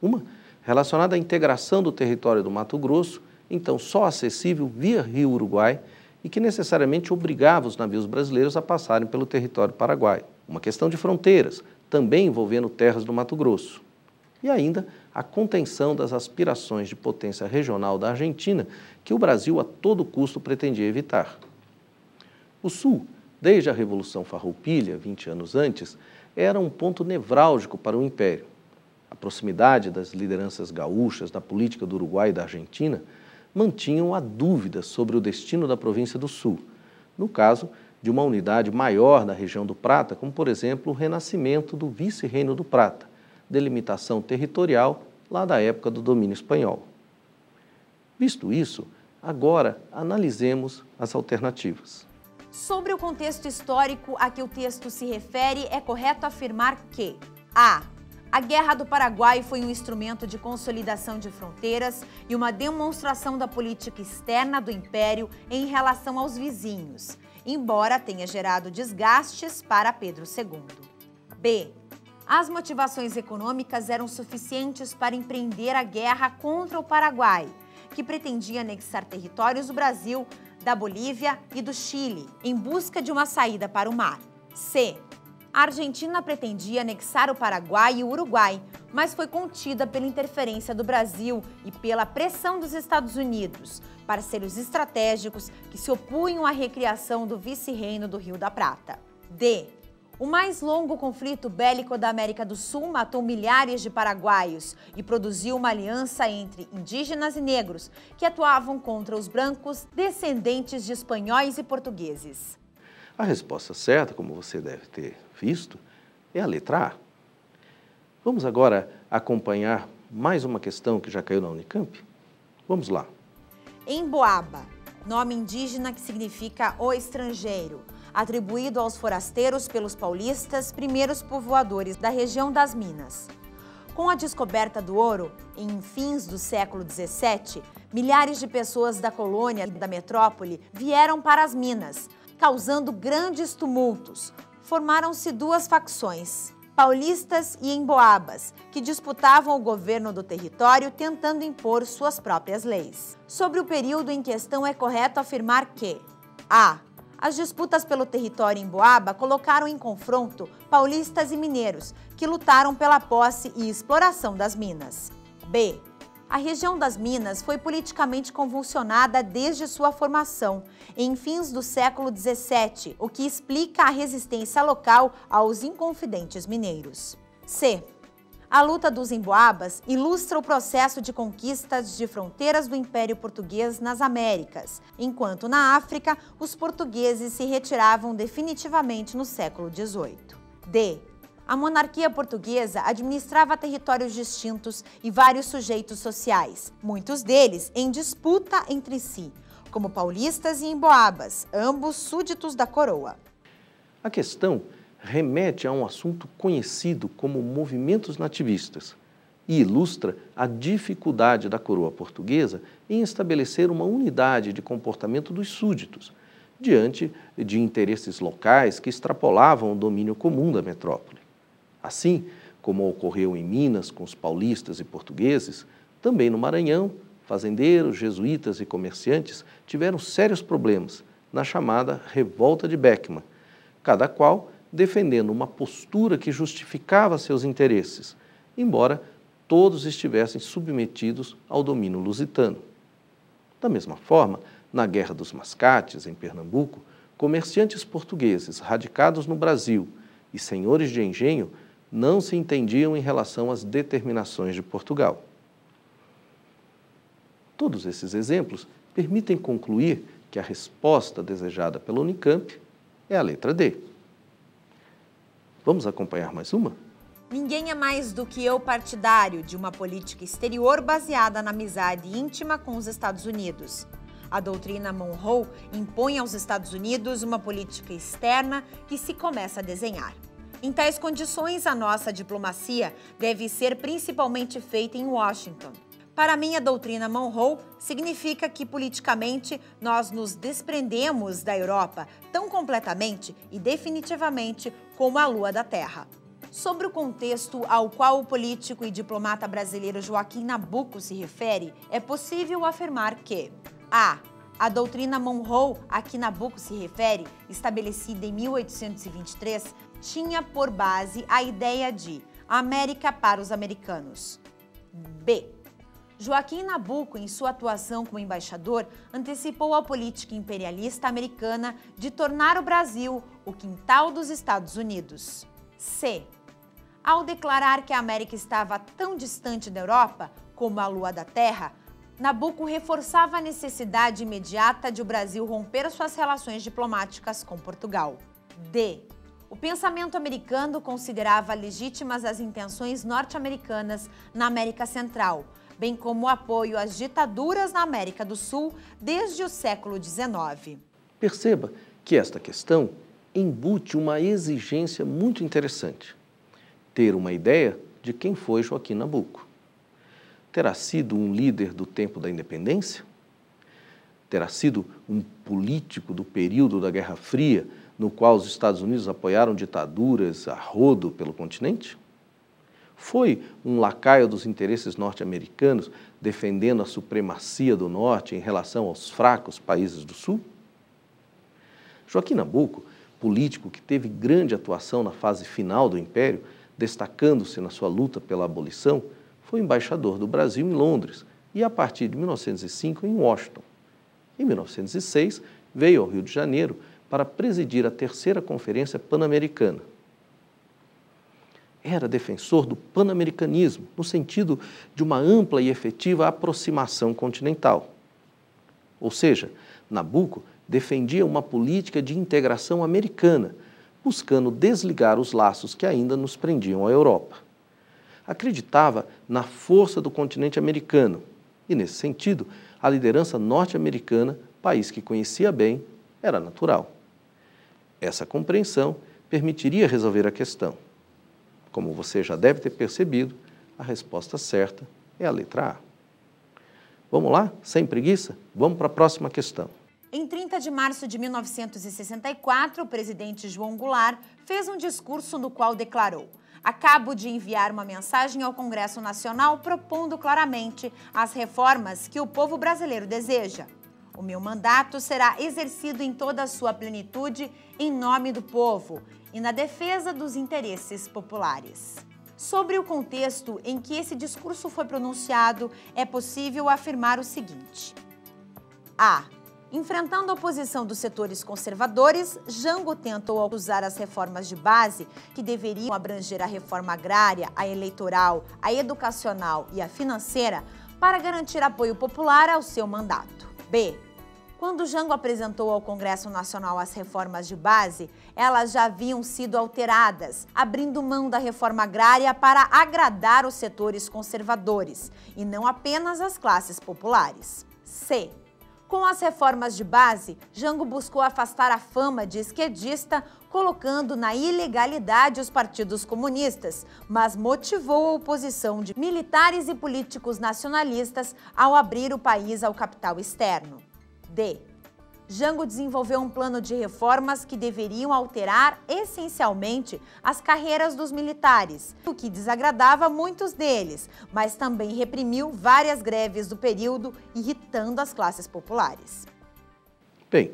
Uma, relacionada à integração do território do Mato Grosso, então só acessível via Rio Uruguai, e que necessariamente obrigava os navios brasileiros a passarem pelo território paraguaio. Uma questão de fronteiras, também envolvendo terras do Mato Grosso. E ainda a contenção das aspirações de potência regional da Argentina, que o Brasil a todo custo pretendia evitar. O Sul, desde a Revolução Farroupilha, 20 anos antes, era um ponto nevrálgico para o Império. A proximidade das lideranças gaúchas da política do Uruguai e da Argentina mantinham a dúvida sobre o destino da província do Sul, no caso de uma unidade maior da região do Prata, como por exemplo o renascimento do vice-reino do Prata, delimitação territorial lá da época do domínio espanhol. Visto isso, agora analisemos as alternativas. Sobre o contexto histórico a que o texto se refere, é correto afirmar que A. A Guerra do Paraguai foi um instrumento de consolidação de fronteiras e uma demonstração da política externa do Império em relação aos vizinhos, embora tenha gerado desgastes para Pedro II. B. As motivações econômicas eram suficientes para empreender a guerra contra o Paraguai, que pretendia anexar territórios do Brasil, da Bolívia e do Chile, em busca de uma saída para o mar. C. A Argentina pretendia anexar o Paraguai e o Uruguai, mas foi contida pela interferência do Brasil e pela pressão dos Estados Unidos, parceiros estratégicos que se opunham à recriação do vice-reino do Rio da Prata. D. O mais longo conflito bélico da América do Sul matou milhares de paraguaios e produziu uma aliança entre indígenas e negros que atuavam contra os brancos, descendentes de espanhóis e portugueses. A resposta certa, como você deve ter visto, é a letra A. Vamos agora acompanhar mais uma questão que já caiu na Unicamp? Vamos lá. Emboaba, nome indígena que significa o estrangeiro, atribuído aos forasteiros pelos paulistas, primeiros povoadores da região das Minas. Com a descoberta do ouro, em fins do século 17, milhares de pessoas da colônia e da metrópole vieram para as Minas, causando grandes tumultos. Formaram-se duas facções, paulistas e emboabas, que disputavam o governo do território tentando impor suas próprias leis. Sobre o período em questão, é correto afirmar que: a. As disputas pelo território emboaba colocaram em confronto paulistas e mineiros, que lutaram pela posse e exploração das minas. B. A região das Minas foi politicamente convulsionada desde sua formação, em fins do século XVII, o que explica a resistência local aos inconfidentes mineiros. C. A luta dos emboabas ilustra o processo de conquistas de fronteiras do Império Português nas Américas, enquanto na África os portugueses se retiravam definitivamente no século XVIII. D. A monarquia portuguesa administrava territórios distintos e vários sujeitos sociais, muitos deles em disputa entre si, como paulistas e emboabas, ambos súditos da coroa. A questão remete a um assunto conhecido como movimentos nativistas e ilustra a dificuldade da coroa portuguesa em estabelecer uma unidade de comportamento dos súditos, diante de interesses locais que extrapolavam o domínio comum da metrópole. Assim como ocorreu em Minas com os paulistas e portugueses, também no Maranhão, fazendeiros, jesuítas e comerciantes tiveram sérios problemas na chamada Revolta de Beckman, cada qual defendendo uma postura que justificava seus interesses, embora todos estivessem submetidos ao domínio lusitano. Da mesma forma, na Guerra dos Mascates, em Pernambuco, comerciantes portugueses radicados no Brasil e senhores de engenho não se entendiam em relação às determinações de Portugal. Todos esses exemplos permitem concluir que a resposta desejada pela Unicamp é a letra D. Vamos acompanhar mais uma? Ninguém é mais do que eu partidário de uma política exterior baseada na amizade íntima com os Estados Unidos. A doutrina Monroe impõe aos Estados Unidos uma política externa que se começa a desenhar. Em tais condições, a nossa diplomacia deve ser principalmente feita em Washington. Para mim, a doutrina Monroe significa que politicamente nós nos desprendemos da Europa tão completamente e definitivamente como a lua da Terra. Sobre o contexto ao qual o político e diplomata brasileiro Joaquim Nabuco se refere, é possível afirmar que a a doutrina Monroe a que Nabucco se refere, estabelecida em 1823, tinha por base a ideia de América para os americanos. B. Joaquim Nabuco, em sua atuação como embaixador, antecipou a política imperialista americana de tornar o Brasil o quintal dos Estados Unidos. C. Ao declarar que a América estava tão distante da Europa como a lua da Terra, Nabuco reforçava a necessidade imediata de o Brasil romper suas relações diplomáticas com Portugal. D. O pensamento americano considerava legítimas as intenções norte-americanas na América Central, bem como o apoio às ditaduras na América do Sul desde o século XIX. Perceba que esta questão embute uma exigência muito interessante: ter uma ideia de quem foi Joaquim Nabuco. Terá sido um líder do tempo da independência? Terá sido um político do período da Guerra Fria? no qual os Estados Unidos apoiaram ditaduras a rodo pelo continente? Foi um lacaio dos interesses norte-americanos defendendo a supremacia do Norte em relação aos fracos países do Sul? Joaquim Nabuco, político que teve grande atuação na fase final do Império, destacando-se na sua luta pela abolição, foi embaixador do Brasil em Londres e, a partir de 1905, em Washington. Em 1906, veio ao Rio de Janeiro para presidir a terceira Conferência Pan-Americana. Era defensor do panamericanismo, no sentido de uma ampla e efetiva aproximação continental. Ou seja, Nabucco defendia uma política de integração americana, buscando desligar os laços que ainda nos prendiam à Europa. Acreditava na força do continente americano e, nesse sentido, a liderança norte-americana, país que conhecia bem, era natural. Essa compreensão permitiria resolver a questão. Como você já deve ter percebido, a resposta certa é a letra A. Vamos lá? Sem preguiça? Vamos para a próxima questão. Em 30 de março de 1964, o presidente João Goulart fez um discurso no qual declarou: Acabo de enviar uma mensagem ao Congresso Nacional propondo claramente as reformas que o povo brasileiro deseja. O meu mandato será exercido em toda a sua plenitude em nome do povo e na defesa dos interesses populares. Sobre o contexto em que esse discurso foi pronunciado, é possível afirmar o seguinte: A. Enfrentando a oposição dos setores conservadores, Jango tentou usar as reformas de base, que deveriam abranger a reforma agrária, a eleitoral, a educacional e a financeira, para garantir apoio popular ao seu mandato. B. Quando Jango apresentou ao Congresso Nacional as reformas de base, elas já haviam sido alteradas, abrindo mão da reforma agrária para agradar os setores conservadores e não apenas as classes populares. C. Com as reformas de base, Jango buscou afastar a fama de esquerdista, colocando na ilegalidade os partidos comunistas, mas motivou a oposição de militares e políticos nacionalistas ao abrir o país ao capital externo. D. Jango desenvolveu um plano de reformas que deveriam alterar essencialmente as carreiras dos militares, o que desagradava muitos deles, mas também reprimiu várias greves do período, irritando as classes populares. Bem,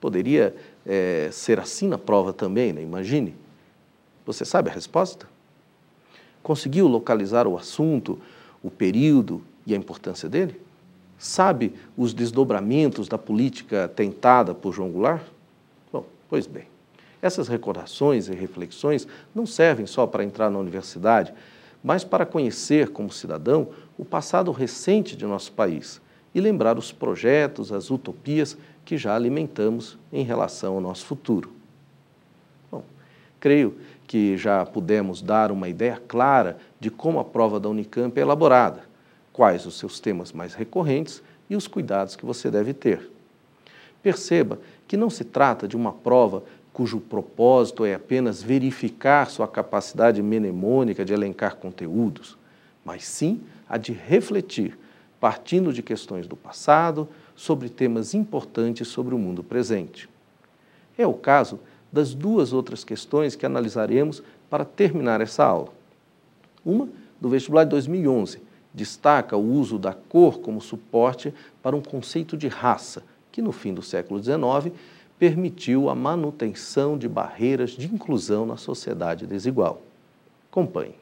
poderia é, ser assim na prova também, né? Imagine. Você sabe a resposta? Conseguiu localizar o assunto, o período e a importância dele? sabe os desdobramentos da política tentada por João Goulart? Bom, pois bem, essas recordações e reflexões não servem só para entrar na universidade, mas para conhecer como cidadão o passado recente de nosso país e lembrar os projetos, as utopias que já alimentamos em relação ao nosso futuro. Bom, creio que já pudemos dar uma ideia clara de como a prova da Unicamp é elaborada quais os seus temas mais recorrentes e os cuidados que você deve ter. Perceba que não se trata de uma prova cujo propósito é apenas verificar sua capacidade mnemônica de elencar conteúdos, mas sim a de refletir, partindo de questões do passado, sobre temas importantes sobre o mundo presente. É o caso das duas outras questões que analisaremos para terminar essa aula. Uma do vestibular de 2011, destaca o uso da cor como suporte para um conceito de raça, que no fim do século XIX permitiu a manutenção de barreiras de inclusão na sociedade desigual. Acompanhe.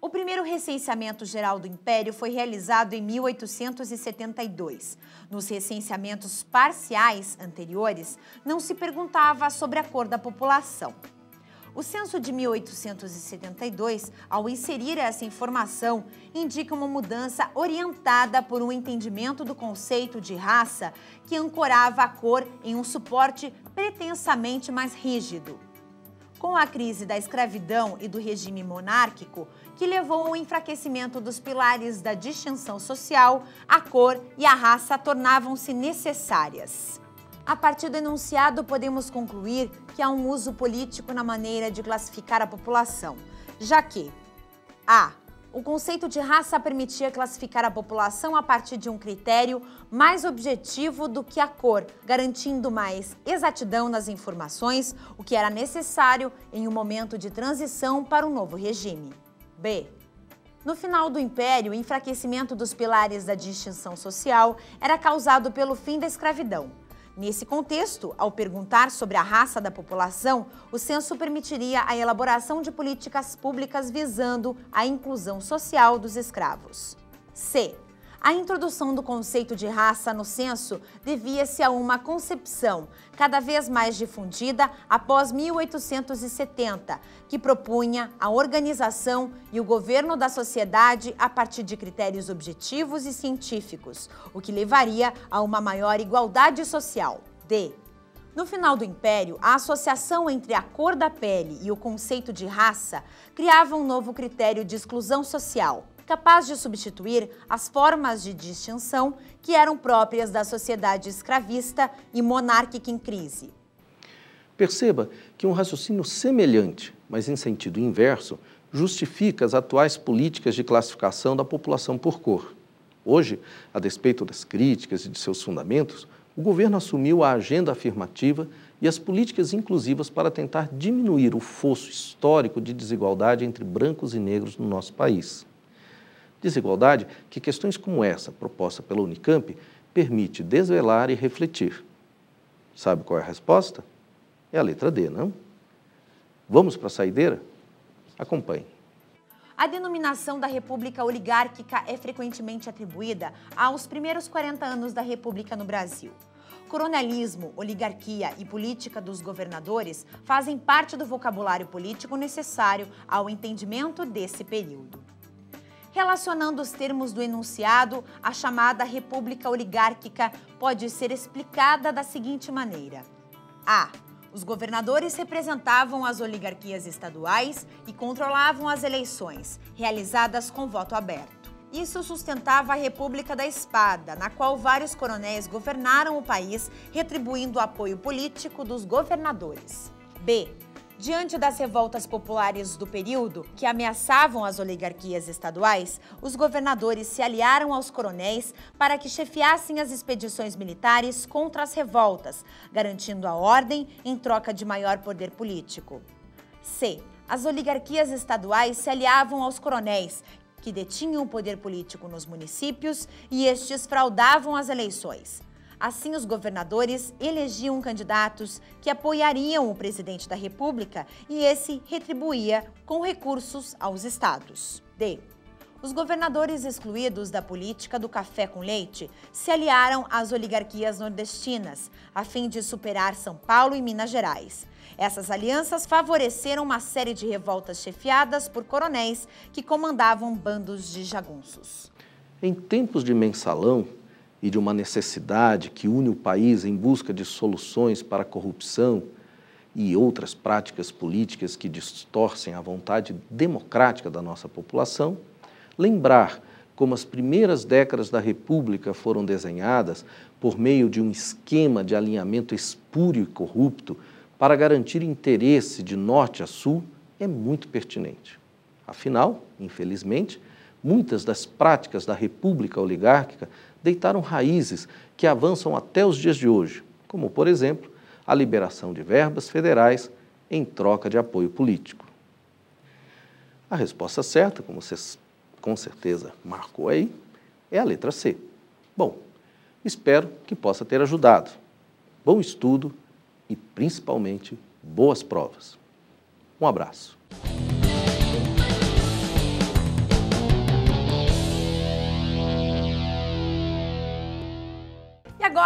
O primeiro recenseamento geral do Império foi realizado em 1872. Nos recenseamentos parciais anteriores, não se perguntava sobre a cor da população. O censo de 1872, ao inserir essa informação, indica uma mudança orientada por um entendimento do conceito de raça que ancorava a cor em um suporte pretensamente mais rígido. Com a crise da escravidão e do regime monárquico, que levou ao enfraquecimento dos pilares da distinção social, a cor e a raça tornavam-se necessárias. A partir do enunciado, podemos concluir que há um uso político na maneira de classificar a população, já que a. O conceito de raça permitia classificar a população a partir de um critério mais objetivo do que a cor, garantindo mais exatidão nas informações, o que era necessário em um momento de transição para um novo regime. B. No final do Império, o enfraquecimento dos pilares da distinção social era causado pelo fim da escravidão. Nesse contexto, ao perguntar sobre a raça da população, o censo permitiria a elaboração de políticas públicas visando a inclusão social dos escravos. C. A introdução do conceito de raça no censo devia-se a uma concepção cada vez mais difundida após 1870, que propunha a organização e o governo da sociedade a partir de critérios objetivos e científicos, o que levaria a uma maior igualdade social. D. No final do Império, a associação entre a cor da pele e o conceito de raça criava um novo critério de exclusão social, capaz de substituir as formas de distinção que eram próprias da sociedade escravista e monárquica em crise. Perceba que um raciocínio semelhante, mas em sentido inverso, justifica as atuais políticas de classificação da população por cor. Hoje, a despeito das críticas e de seus fundamentos, o governo assumiu a agenda afirmativa e as políticas inclusivas para tentar diminuir o fosso histórico de desigualdade entre brancos e negros no nosso país. Desigualdade que questões como essa, proposta pela Unicamp, permite desvelar e refletir. Sabe qual é a resposta? É a letra D, não? Vamos para a saideira? Acompanhe. A denominação da República Oligárquica é frequentemente atribuída aos primeiros 40 anos da República no Brasil. Coronelismo, oligarquia e política dos governadores fazem parte do vocabulário político necessário ao entendimento desse período. Relacionando os termos do enunciado, a chamada república oligárquica pode ser explicada da seguinte maneira: A. Os governadores representavam as oligarquias estaduais e controlavam as eleições, realizadas com voto aberto. Isso sustentava a República da Espada, na qual vários coronéis governaram o país, retribuindo o apoio político dos governadores. B. Diante das revoltas populares do período, que ameaçavam as oligarquias estaduais, os governadores se aliaram aos coronéis para que chefiassem as expedições militares contra as revoltas, garantindo a ordem em troca de maior poder político. C. As oligarquias estaduais se aliavam aos coronéis, que detinham o poder político nos municípios e estes fraudavam as eleições. Assim, os governadores elegiam candidatos que apoiariam o presidente da República e esse retribuía com recursos aos estados. D. Os governadores excluídos da política do café com leite se aliaram às oligarquias nordestinas, a fim de superar São Paulo e Minas Gerais. Essas alianças favoreceram uma série de revoltas chefiadas por coronéis que comandavam bandos de jagunços. Em tempos de mensalão, e de uma necessidade que une o país em busca de soluções para a corrupção e outras práticas políticas que distorcem a vontade democrática da nossa população, lembrar como as primeiras décadas da República foram desenhadas por meio de um esquema de alinhamento espúrio e corrupto para garantir interesse de norte a sul é muito pertinente. Afinal, infelizmente, muitas das práticas da República Oligárquica deitaram raízes que avançam até os dias de hoje, como, por exemplo, a liberação de verbas federais em troca de apoio político. A resposta certa, como você com certeza marcou aí, é a letra C. Bom, espero que possa ter ajudado. Bom estudo e, principalmente, boas provas. Um abraço.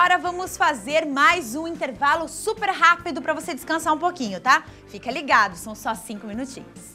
agora vamos fazer mais um intervalo super rápido para você descansar um pouquinho, tá? Fica ligado, são só cinco minutinhos.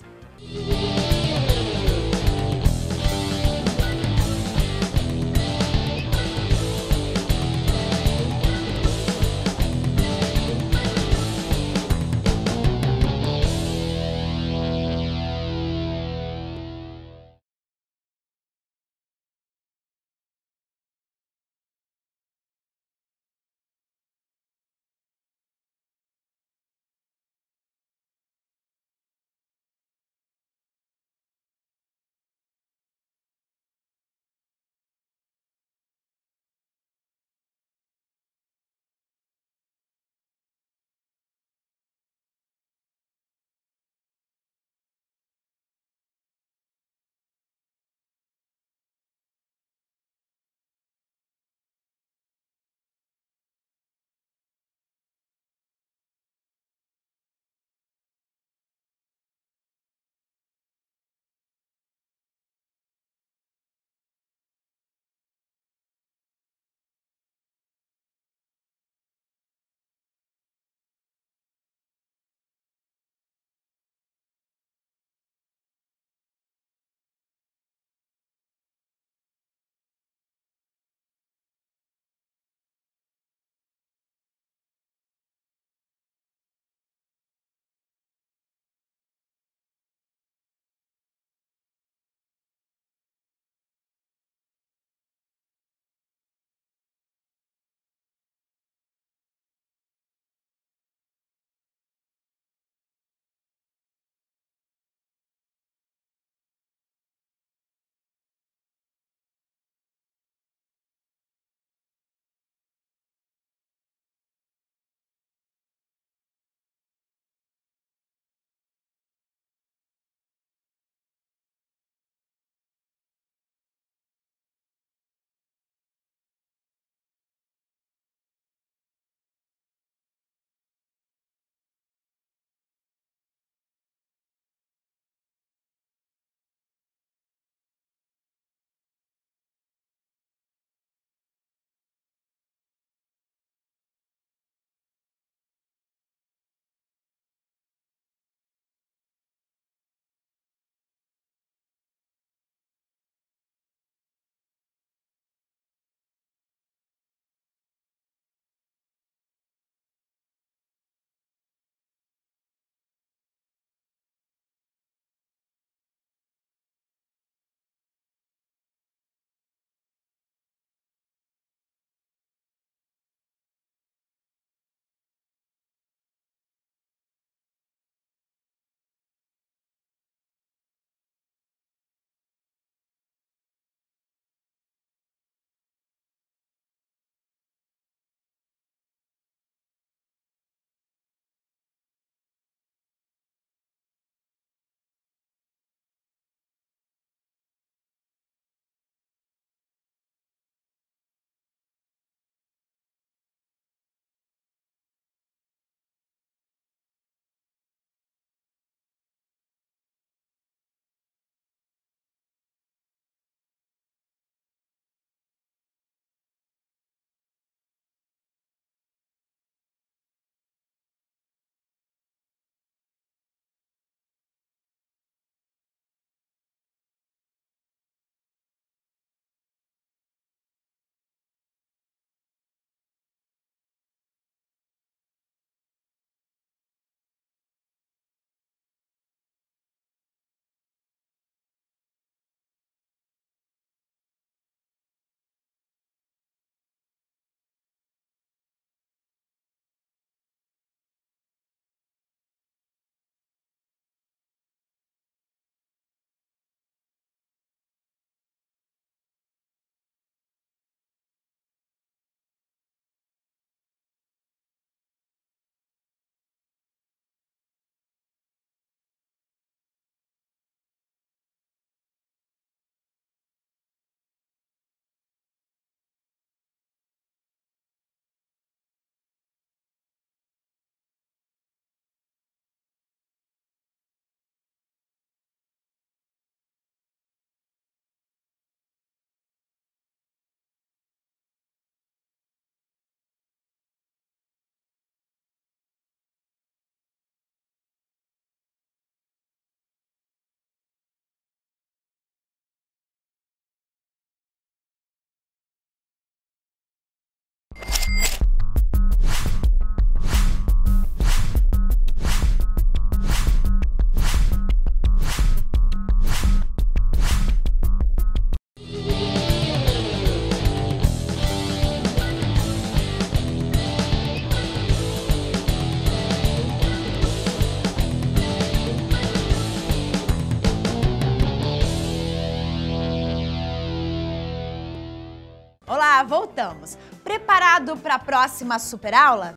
estamos. Preparado para a próxima super aula?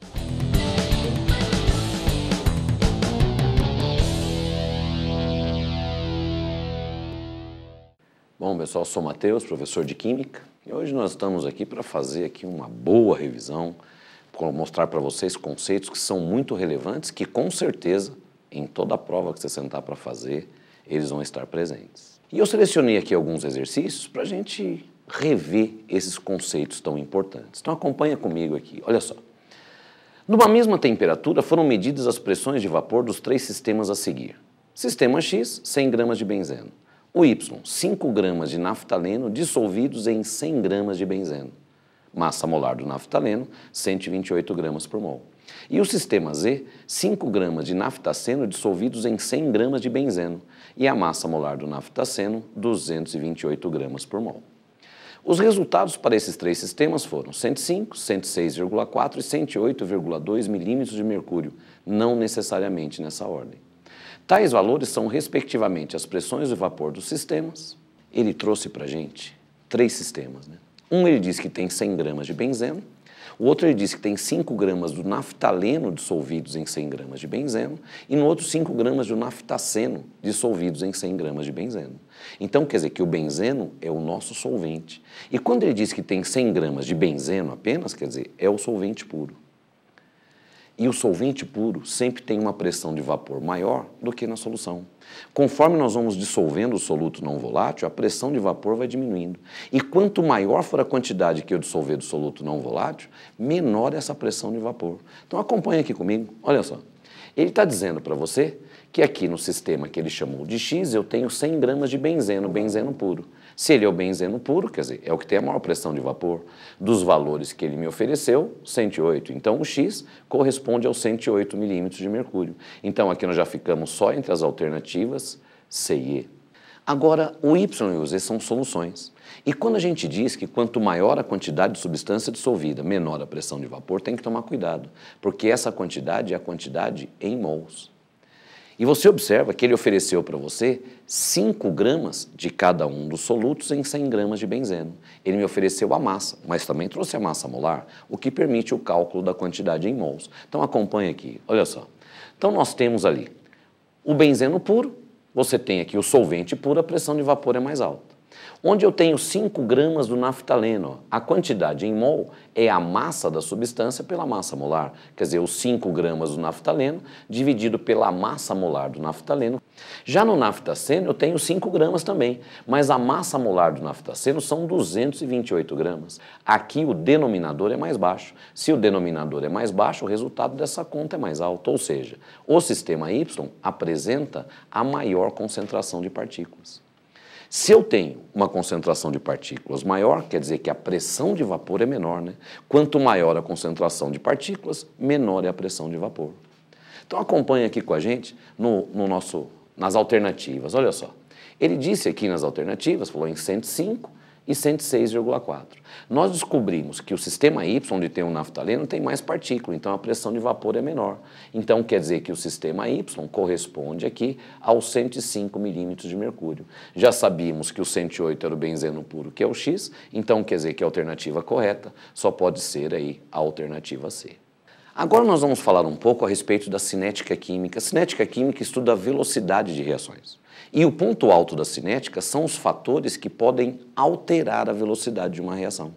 Bom, pessoal, sou Matheus, professor de Química, e hoje nós estamos aqui para fazer aqui uma boa revisão, mostrar para vocês conceitos que são muito relevantes, que com certeza, em toda a prova que você sentar para fazer, eles vão estar presentes. E eu selecionei aqui alguns exercícios para a gente rever esses conceitos tão importantes. Então acompanha comigo aqui, olha só. Numa mesma temperatura foram medidas as pressões de vapor dos três sistemas a seguir. Sistema X, 100 gramas de benzeno. O Y, 5 gramas de naftaleno dissolvidos em 100 gramas de benzeno. Massa molar do naftaleno, 128 gramas por mol. E o sistema Z, 5 gramas de naftaceno dissolvidos em 100 gramas de benzeno. E a massa molar do naftaceno, 228 gramas por mol. Os resultados para esses três sistemas foram 105, 106,4 e 108,2 milímetros de mercúrio, não necessariamente nessa ordem. Tais valores são, respectivamente, as pressões de vapor dos sistemas. Ele trouxe para a gente três sistemas. Né? Um ele diz que tem 100 gramas de benzeno, o outro ele disse que tem 5 gramas do naftaleno dissolvidos em 100 gramas de benzeno e no outro 5 gramas do naftaceno dissolvidos em 100 gramas de benzeno. Então quer dizer que o benzeno é o nosso solvente. E quando ele diz que tem 100 gramas de benzeno apenas, quer dizer, é o solvente puro e o solvente puro sempre tem uma pressão de vapor maior do que na solução. Conforme nós vamos dissolvendo o soluto não volátil, a pressão de vapor vai diminuindo. E quanto maior for a quantidade que eu dissolver do soluto não volátil, menor essa pressão de vapor. Então acompanha aqui comigo, olha só. Ele está dizendo para você que aqui no sistema que ele chamou de X eu tenho 100 gramas de benzeno, benzeno puro. Se ele é o benzeno puro, quer dizer, é o que tem a maior pressão de vapor, dos valores que ele me ofereceu, 108. Então o X corresponde aos 108 milímetros de mercúrio. Então aqui nós já ficamos só entre as alternativas C e E. Agora, o Y e o Z são soluções. E quando a gente diz que quanto maior a quantidade de substância dissolvida, menor a pressão de vapor, tem que tomar cuidado, porque essa quantidade é a quantidade em mols. E você observa que ele ofereceu para você 5 gramas de cada um dos solutos em 100 gramas de benzeno. Ele me ofereceu a massa, mas também trouxe a massa molar, o que permite o cálculo da quantidade em mols. Então acompanha aqui, olha só. Então nós temos ali o benzeno puro, você tem aqui o solvente puro, a pressão de vapor é mais alta. Onde eu tenho 5 gramas do naftaleno, a quantidade em mol é a massa da substância pela massa molar. Quer dizer, os 5 gramas do naftaleno dividido pela massa molar do naftaleno. Já no naftaceno eu tenho 5 gramas também, mas a massa molar do naftaceno são 228 gramas. Aqui o denominador é mais baixo. Se o denominador é mais baixo, o resultado dessa conta é mais alto. Ou seja, o sistema Y apresenta a maior concentração de partículas. Se eu tenho uma concentração de partículas maior, quer dizer que a pressão de vapor é menor, né? Quanto maior a concentração de partículas, menor é a pressão de vapor. Então acompanha aqui com a gente no, no nosso nas alternativas. Olha só. Ele disse aqui nas alternativas, falou em 105, e 106,4. Nós descobrimos que o sistema Y, onde tem o naftaleno, tem mais partícula, então a pressão de vapor é menor. Então quer dizer que o sistema Y corresponde aqui aos 105 milímetros de mercúrio. Já sabíamos que o 108 era o benzeno puro, que é o X, então quer dizer que a alternativa correta só pode ser aí a alternativa C. Agora nós vamos falar um pouco a respeito da cinética química. A cinética química estuda a velocidade de reações. E o ponto alto da cinética são os fatores que podem alterar a velocidade de uma reação.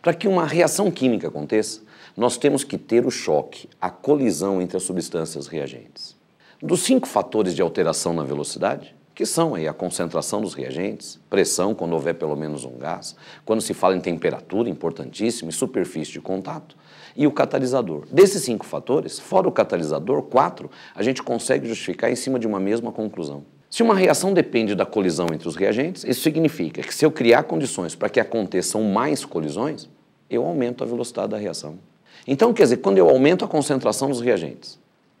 Para que uma reação química aconteça, nós temos que ter o choque, a colisão entre as substâncias reagentes. Dos cinco fatores de alteração na velocidade, que são aí a concentração dos reagentes, pressão quando houver pelo menos um gás, quando se fala em temperatura, importantíssimo, e superfície de contato, e o catalisador. Desses cinco fatores, fora o catalisador, quatro, a gente consegue justificar em cima de uma mesma conclusão. Se uma reação depende da colisão entre os reagentes, isso significa que se eu criar condições para que aconteçam mais colisões, eu aumento a velocidade da reação. Então, quer dizer, quando eu aumento a concentração dos reagentes,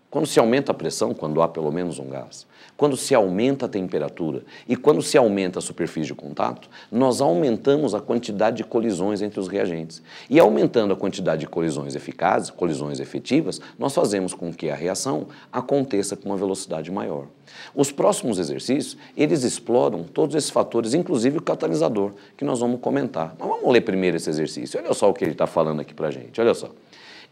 quando se aumenta a pressão, quando há pelo menos um gás, quando se aumenta a temperatura e quando se aumenta a superfície de contato, nós aumentamos a quantidade de colisões entre os reagentes. E aumentando a quantidade de colisões eficazes, colisões efetivas, nós fazemos com que a reação aconteça com uma velocidade maior. Os próximos exercícios, eles exploram todos esses fatores, inclusive o catalisador, que nós vamos comentar. Mas vamos ler primeiro esse exercício. Olha só o que ele está falando aqui para gente. Olha só.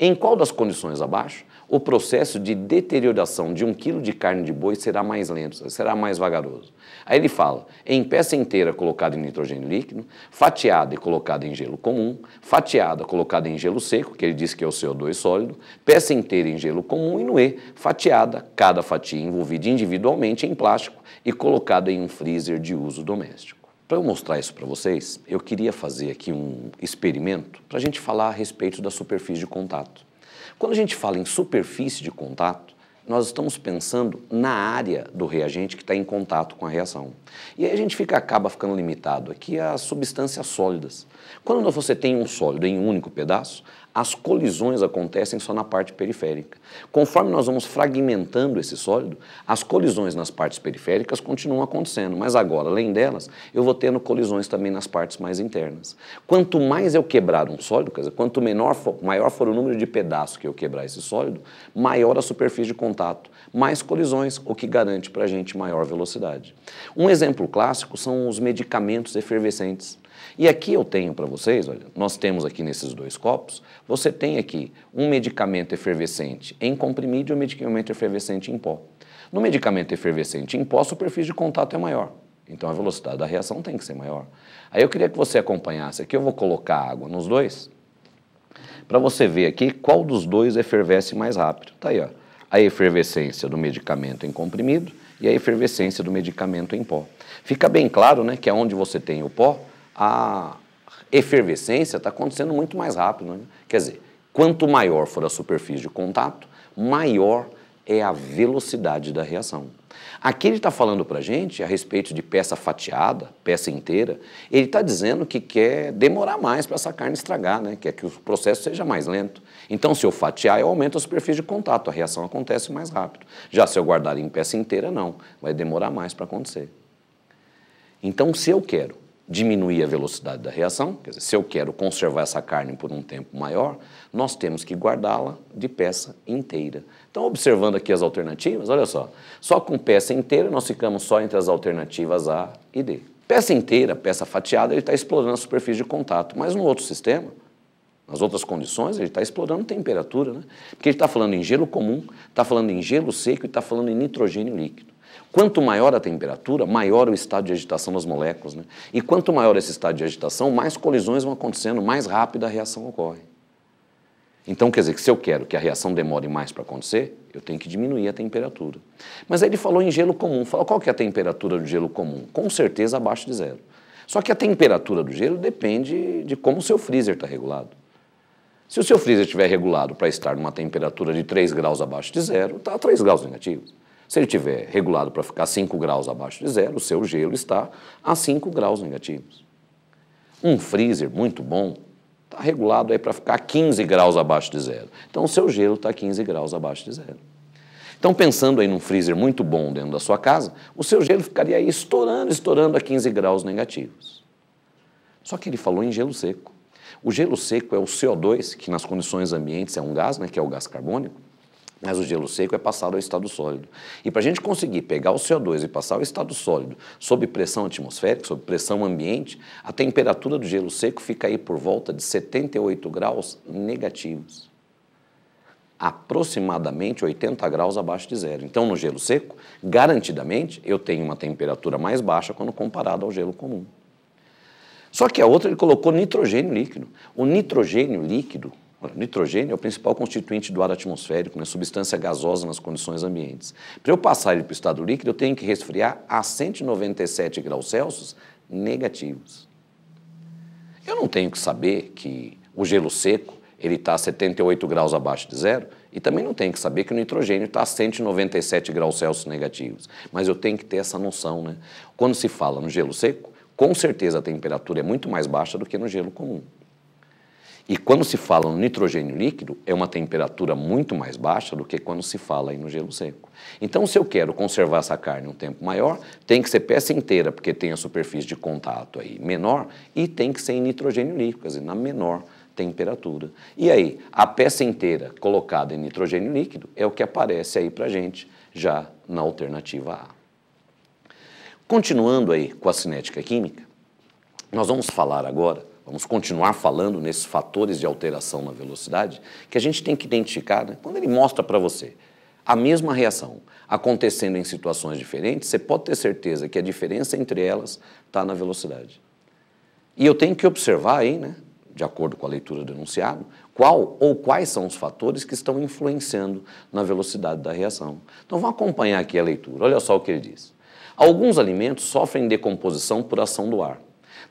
Em qual das condições abaixo, o processo de deterioração de um quilo de carne de boi será mais lento, será mais vagaroso. Aí ele fala, em peça inteira colocada em nitrogênio líquido, fatiada e colocada em gelo comum, fatiada colocada em gelo seco, que ele diz que é o CO2 sólido, peça inteira em gelo comum e no E, fatiada, cada fatia envolvida individualmente em plástico e colocada em um freezer de uso doméstico. Para eu mostrar isso para vocês, eu queria fazer aqui um experimento para a gente falar a respeito da superfície de contato. Quando a gente fala em superfície de contato, nós estamos pensando na área do reagente que está em contato com a reação. E aí a gente fica, acaba ficando limitado aqui às substâncias sólidas. Quando você tem um sólido em um único pedaço, as colisões acontecem só na parte periférica. Conforme nós vamos fragmentando esse sólido, as colisões nas partes periféricas continuam acontecendo, mas agora, além delas, eu vou tendo colisões também nas partes mais internas. Quanto mais eu quebrar um sólido, quer dizer, quanto menor for, maior for o número de pedaços que eu quebrar esse sólido, maior a superfície de contato, mais colisões, o que garante para a gente maior velocidade. Um exemplo clássico são os medicamentos efervescentes. E aqui eu tenho para vocês, olha, nós temos aqui nesses dois copos, você tem aqui um medicamento efervescente em comprimido e um medicamento efervescente em pó. No medicamento efervescente em pó, a superfície de contato é maior. Então a velocidade da reação tem que ser maior. Aí eu queria que você acompanhasse aqui, eu vou colocar água nos dois, para você ver aqui qual dos dois efervesce mais rápido. Está aí, ó. A efervescência do medicamento em comprimido e a efervescência do medicamento em pó. Fica bem claro, né, que é onde você tem o pó, a efervescência está acontecendo muito mais rápido. Né? Quer dizer, quanto maior for a superfície de contato, maior é a velocidade da reação. Aqui ele está falando para a gente a respeito de peça fatiada, peça inteira. Ele está dizendo que quer demorar mais para essa carne estragar, né? quer que o processo seja mais lento. Então, se eu fatiar, eu aumento a superfície de contato, a reação acontece mais rápido. Já se eu guardar em peça inteira, não, vai demorar mais para acontecer. Então, se eu quero diminuir a velocidade da reação, quer dizer, se eu quero conservar essa carne por um tempo maior, nós temos que guardá-la de peça inteira. Então, observando aqui as alternativas, olha só, só com peça inteira nós ficamos só entre as alternativas A e D. Peça inteira, peça fatiada, ele está explorando a superfície de contato, mas no outro sistema, nas outras condições, ele está explorando temperatura, né? porque ele está falando em gelo comum, está falando em gelo seco e está falando em nitrogênio líquido. Quanto maior a temperatura, maior o estado de agitação das moléculas. Né? E quanto maior esse estado de agitação, mais colisões vão acontecendo, mais rápida a reação ocorre. Então, quer dizer que se eu quero que a reação demore mais para acontecer, eu tenho que diminuir a temperatura. Mas aí ele falou em gelo comum. Falou qual que é a temperatura do gelo comum? Com certeza abaixo de zero. Só que a temperatura do gelo depende de como o seu freezer está regulado. Se o seu freezer estiver regulado para estar numa temperatura de 3 graus abaixo de zero, está a 3 graus negativos. Se ele tiver regulado para ficar 5 graus abaixo de zero, o seu gelo está a 5 graus negativos. Um freezer muito bom está regulado aí para ficar 15 graus abaixo de zero. Então, o seu gelo está 15 graus abaixo de zero. Então, pensando aí num freezer muito bom dentro da sua casa, o seu gelo ficaria aí estourando, estourando a 15 graus negativos. Só que ele falou em gelo seco. O gelo seco é o CO2, que nas condições ambientes é um gás, né, que é o gás carbônico, mas o gelo seco é passado ao estado sólido. E para a gente conseguir pegar o CO2 e passar ao estado sólido sob pressão atmosférica, sob pressão ambiente, a temperatura do gelo seco fica aí por volta de 78 graus negativos, aproximadamente 80 graus abaixo de zero. Então, no gelo seco, garantidamente, eu tenho uma temperatura mais baixa quando comparado ao gelo comum. Só que a outra ele colocou nitrogênio líquido. O nitrogênio líquido nitrogênio é o principal constituinte do ar atmosférico, uma né, substância gasosa nas condições ambientes. Para eu passar ele para o estado líquido, eu tenho que resfriar a 197 graus Celsius negativos. Eu não tenho que saber que o gelo seco ele está a 78 graus abaixo de zero e também não tenho que saber que o nitrogênio está a 197 graus Celsius negativos. Mas eu tenho que ter essa noção, né? Quando se fala no gelo seco, com certeza a temperatura é muito mais baixa do que no gelo comum. E quando se fala no nitrogênio líquido, é uma temperatura muito mais baixa do que quando se fala no gelo seco. Então, se eu quero conservar essa carne um tempo maior, tem que ser peça inteira, porque tem a superfície de contato aí menor, e tem que ser em nitrogênio líquido, quer dizer, na menor temperatura. E aí, a peça inteira colocada em nitrogênio líquido é o que aparece aí para gente já na alternativa A. Continuando aí com a cinética química, nós vamos falar agora vamos continuar falando nesses fatores de alteração na velocidade, que a gente tem que identificar, né? quando ele mostra para você a mesma reação acontecendo em situações diferentes, você pode ter certeza que a diferença entre elas está na velocidade. E eu tenho que observar aí, né, de acordo com a leitura do enunciado, qual ou quais são os fatores que estão influenciando na velocidade da reação. Então vamos acompanhar aqui a leitura. Olha só o que ele diz. Alguns alimentos sofrem decomposição por ação do ar.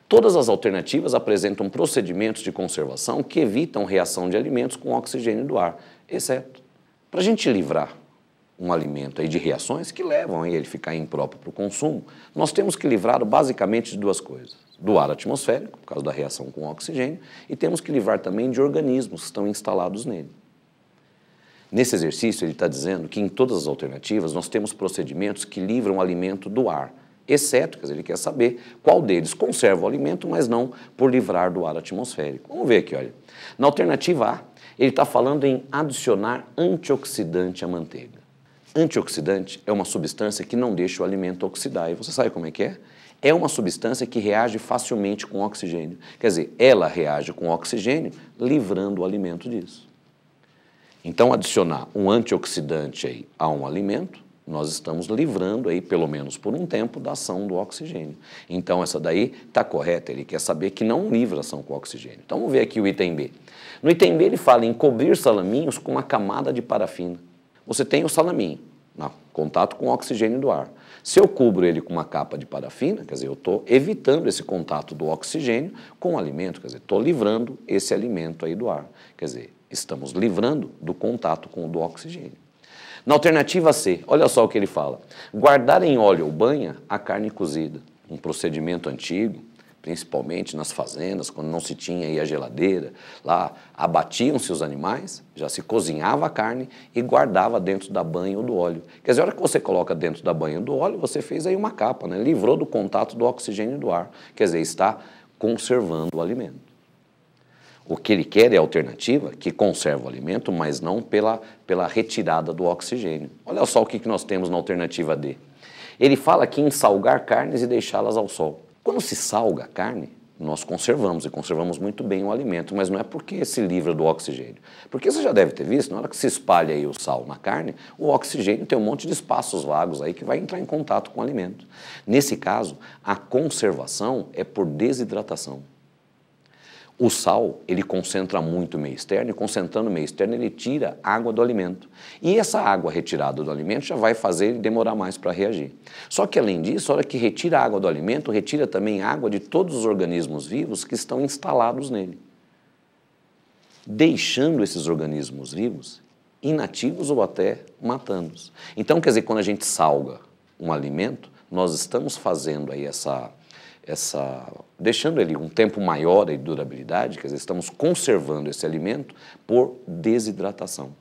Todas as alternativas apresentam procedimentos de conservação que evitam reação de alimentos com oxigênio do ar, exceto para a gente livrar um alimento aí de reações que levam a ele ficar impróprio para o consumo, nós temos que livrar basicamente de duas coisas. Do ar atmosférico, por causa da reação com oxigênio, e temos que livrar também de organismos que estão instalados nele. Nesse exercício, ele está dizendo que em todas as alternativas nós temos procedimentos que livram o alimento do ar, exceto, quer dizer, ele quer saber qual deles conserva o alimento, mas não por livrar do ar atmosférico. Vamos ver aqui, olha. Na alternativa A, ele está falando em adicionar antioxidante à manteiga. Antioxidante é uma substância que não deixa o alimento oxidar. E você sabe como é que é? É uma substância que reage facilmente com oxigênio. Quer dizer, ela reage com oxigênio, livrando o alimento disso. Então, adicionar um antioxidante aí a um alimento nós estamos livrando aí, pelo menos por um tempo, da ação do oxigênio. Então, essa daí está correta, ele quer saber que não livra ação com oxigênio. Então, vamos ver aqui o item B. No item B, ele fala em cobrir salaminhos com uma camada de parafina. Você tem o salaminho, no contato com o oxigênio do ar. Se eu cubro ele com uma capa de parafina, quer dizer, eu estou evitando esse contato do oxigênio com o alimento, quer dizer, estou livrando esse alimento aí do ar. Quer dizer, estamos livrando do contato com o do oxigênio. Na alternativa C, olha só o que ele fala: guardar em óleo ou banha a carne cozida, um procedimento antigo, principalmente nas fazendas, quando não se tinha aí a geladeira, lá abatiam-se os animais, já se cozinhava a carne e guardava dentro da banha ou do óleo. Quer dizer, a hora que você coloca dentro da banha ou do óleo, você fez aí uma capa, né? livrou do contato do oxigênio do ar, quer dizer, está conservando o alimento. O que ele quer é alternativa que conserva o alimento, mas não pela, pela retirada do oxigênio. Olha só o que, que nós temos na alternativa D. Ele fala aqui em salgar carnes e deixá-las ao sol. Quando se salga a carne, nós conservamos e conservamos muito bem o alimento, mas não é porque se livra do oxigênio. Porque você já deve ter visto, na hora que se espalha aí o sal na carne, o oxigênio tem um monte de espaços vagos aí que vai entrar em contato com o alimento. Nesse caso, a conservação é por desidratação. O sal, ele concentra muito o meio externo e concentrando o meio externo, ele tira água do alimento. E essa água retirada do alimento já vai fazer ele demorar mais para reagir. Só que além disso, a hora que retira a água do alimento, retira também água de todos os organismos vivos que estão instalados nele. Deixando esses organismos vivos inativos ou até matando-os. Então, quer dizer, quando a gente salga um alimento, nós estamos fazendo aí essa essa deixando ele um tempo maior de durabilidade, quer dizer, estamos conservando esse alimento por desidratação.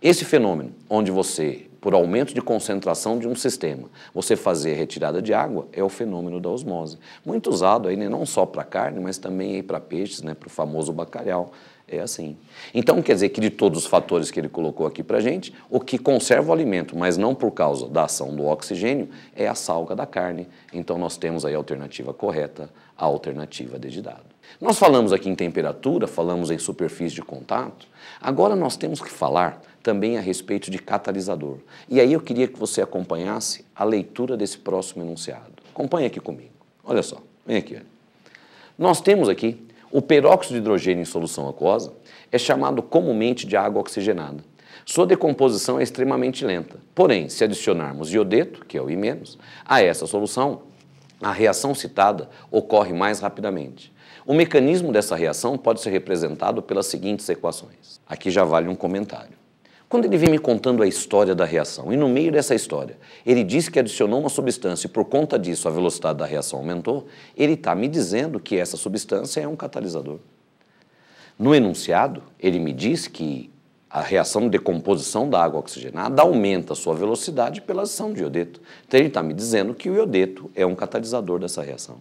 Esse fenômeno, onde você, por aumento de concentração de um sistema, você fazer retirada de água, é o fenômeno da osmose. Muito usado aí, né, não só para carne, mas também para peixes, né, para o famoso bacalhau, é assim. Então, quer dizer que de todos os fatores que ele colocou aqui para gente, o que conserva o alimento, mas não por causa da ação do oxigênio, é a salga da carne. Então, nós temos aí a alternativa correta, a alternativa desde dado. Nós falamos aqui em temperatura, falamos em superfície de contato. Agora, nós temos que falar também a respeito de catalisador. E aí eu queria que você acompanhasse a leitura desse próximo enunciado. Acompanhe aqui comigo. Olha só, vem aqui. Olha. Nós temos aqui o peróxido de hidrogênio em solução aquosa é chamado comumente de água oxigenada. Sua decomposição é extremamente lenta. Porém, se adicionarmos iodeto, que é o I-, a essa solução, a reação citada ocorre mais rapidamente. O mecanismo dessa reação pode ser representado pelas seguintes equações. Aqui já vale um comentário. Quando ele vem me contando a história da reação, e no meio dessa história ele diz que adicionou uma substância e por conta disso a velocidade da reação aumentou, ele está me dizendo que essa substância é um catalisador. No enunciado, ele me diz que a reação de decomposição da água oxigenada aumenta a sua velocidade pela ação de iodeto. Então ele está me dizendo que o iodeto é um catalisador dessa reação.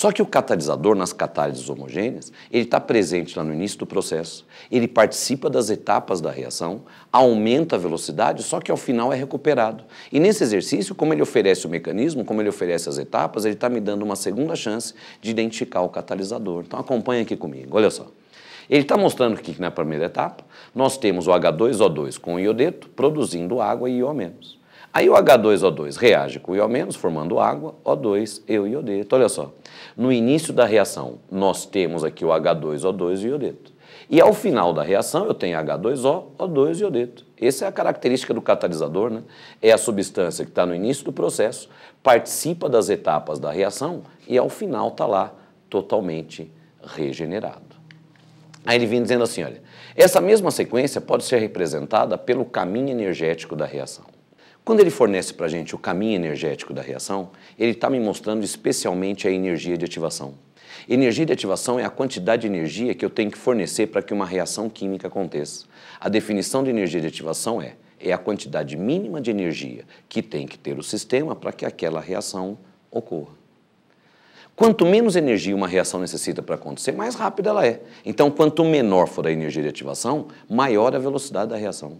Só que o catalisador nas catálises homogêneas, ele está presente lá no início do processo, ele participa das etapas da reação, aumenta a velocidade, só que ao final é recuperado. E nesse exercício, como ele oferece o mecanismo, como ele oferece as etapas, ele está me dando uma segunda chance de identificar o catalisador. Então acompanha aqui comigo, olha só. Ele está mostrando que na primeira etapa nós temos o H2O2 com iodeto produzindo água e Io-. Aí o H2O2 reage com o IO-, formando água, O2, eu e iodeto. Olha só, no início da reação, nós temos aqui o H2O2 e iodeto. E ao final da reação, eu tenho H2O, O2 e iodeto. Essa é a característica do catalisador, né? É a substância que está no início do processo, participa das etapas da reação e ao final está lá totalmente regenerado. Aí ele vem dizendo assim, olha, essa mesma sequência pode ser representada pelo caminho energético da reação. Quando ele fornece para a gente o caminho energético da reação, ele está me mostrando especialmente a energia de ativação. Energia de ativação é a quantidade de energia que eu tenho que fornecer para que uma reação química aconteça. A definição de energia de ativação é, é a quantidade mínima de energia que tem que ter o sistema para que aquela reação ocorra. Quanto menos energia uma reação necessita para acontecer, mais rápida ela é. Então, quanto menor for a energia de ativação, maior a velocidade da reação.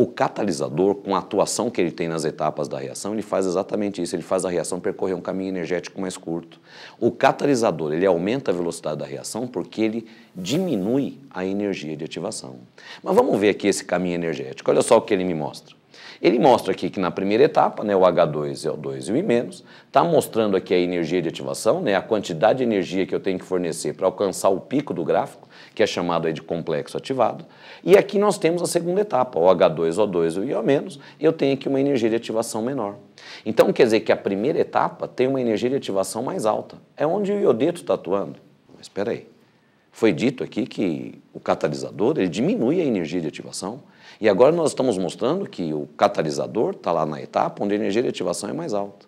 O catalisador, com a atuação que ele tem nas etapas da reação, ele faz exatamente isso, ele faz a reação percorrer um caminho energético mais curto. O catalisador, ele aumenta a velocidade da reação porque ele diminui a energia de ativação. Mas vamos ver aqui esse caminho energético, olha só o que ele me mostra. Ele mostra aqui que na primeira etapa, né, o H2 é o 2 e o I menos, está mostrando aqui a energia de ativação, né, a quantidade de energia que eu tenho que fornecer para alcançar o pico do gráfico, que é chamado aí de complexo ativado. E aqui nós temos a segunda etapa, o H2O2 e o I-, eu tenho aqui uma energia de ativação menor. Então quer dizer que a primeira etapa tem uma energia de ativação mais alta. É onde o iodeto está atuando. Mas espera aí. Foi dito aqui que o catalisador ele diminui a energia de ativação. E agora nós estamos mostrando que o catalisador está lá na etapa onde a energia de ativação é mais alta.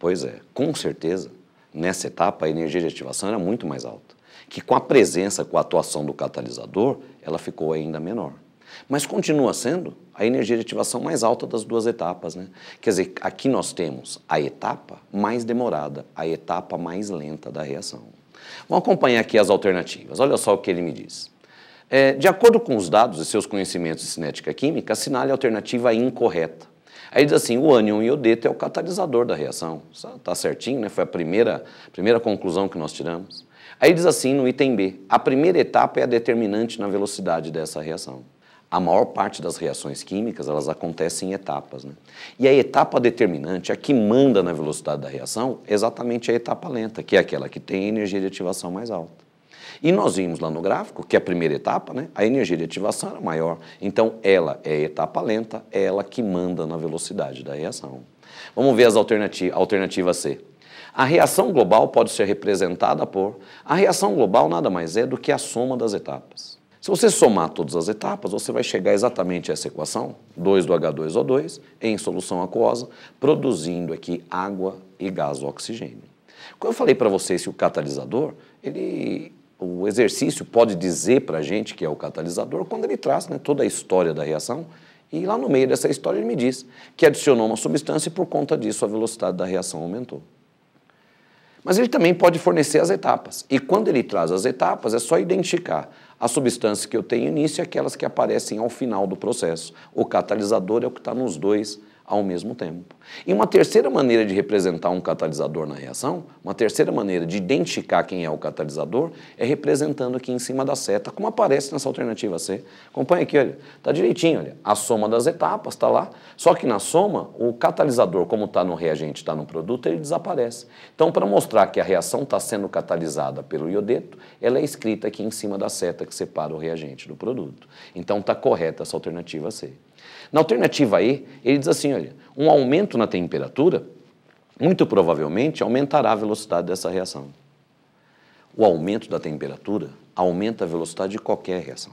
Pois é, com certeza, nessa etapa a energia de ativação era muito mais alta que com a presença, com a atuação do catalisador, ela ficou ainda menor. Mas continua sendo a energia de ativação mais alta das duas etapas. Né? Quer dizer, aqui nós temos a etapa mais demorada, a etapa mais lenta da reação. Vamos acompanhar aqui as alternativas. Olha só o que ele me diz. É, de acordo com os dados e seus conhecimentos de cinética química, assinale a alternativa incorreta. Aí diz assim, o ânion iodeto é o catalisador da reação. Está certinho, né? Foi a primeira, primeira conclusão que nós tiramos. Aí diz assim no item B: a primeira etapa é a determinante na velocidade dessa reação. A maior parte das reações químicas elas acontecem em etapas, né? E a etapa determinante, a que manda na velocidade da reação, é exatamente a etapa lenta, que é aquela que tem a energia de ativação mais alta. E nós vimos lá no gráfico que a primeira etapa, né, a energia de ativação era maior. Então, ela é a etapa lenta, é ela que manda na velocidade da reação. Vamos ver as alternativa, a alternativa C. A reação global pode ser representada por. A reação global nada mais é do que a soma das etapas. Se você somar todas as etapas, você vai chegar exatamente a essa equação, 2 do H2O2 em solução aquosa, produzindo aqui água e gás oxigênio. Quando eu falei para vocês que o catalisador, ele, o exercício pode dizer para a gente que é o catalisador quando ele traz né, toda a história da reação e lá no meio dessa história ele me diz que adicionou uma substância e por conta disso a velocidade da reação aumentou. Mas ele também pode fornecer as etapas. E quando ele traz as etapas, é só identificar a substância que eu tenho início e aquelas que aparecem ao final do processo. O catalisador é o que está nos dois ao mesmo tempo. E uma terceira maneira de representar um catalisador na reação, uma terceira maneira de identificar quem é o catalisador, é representando aqui em cima da seta, como aparece nessa alternativa C. Acompanha aqui, olha, está direitinho, olha, a soma das etapas está lá, só que na soma, o catalisador, como está no reagente, está no produto, ele desaparece. Então, para mostrar que a reação está sendo catalisada pelo iodeto, ela é escrita aqui em cima da seta que separa o reagente do produto. Então, está correta essa alternativa C. Na alternativa E, ele diz assim: olha, um aumento na temperatura muito provavelmente aumentará a velocidade dessa reação. O aumento da temperatura aumenta a velocidade de qualquer reação.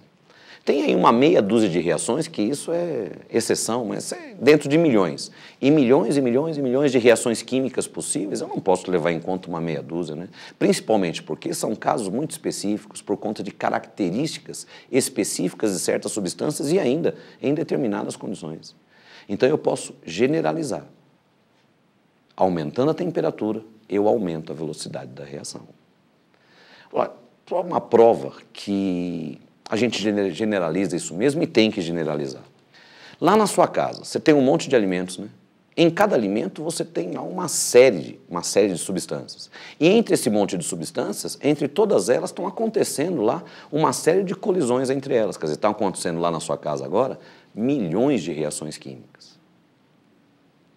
Tem aí uma meia dúzia de reações, que isso é exceção, mas é dentro de milhões. E milhões e milhões e milhões de reações químicas possíveis, eu não posso levar em conta uma meia dúzia, né? Principalmente porque são casos muito específicos por conta de características específicas de certas substâncias e ainda em determinadas condições. Então eu posso generalizar. Aumentando a temperatura, eu aumento a velocidade da reação. Uma prova que a gente generaliza isso mesmo e tem que generalizar. Lá na sua casa, você tem um monte de alimentos, né? Em cada alimento você tem lá uma série, de, uma série de substâncias. E entre esse monte de substâncias, entre todas elas estão acontecendo lá uma série de colisões entre elas. Quer dizer, estão tá acontecendo lá na sua casa agora milhões de reações químicas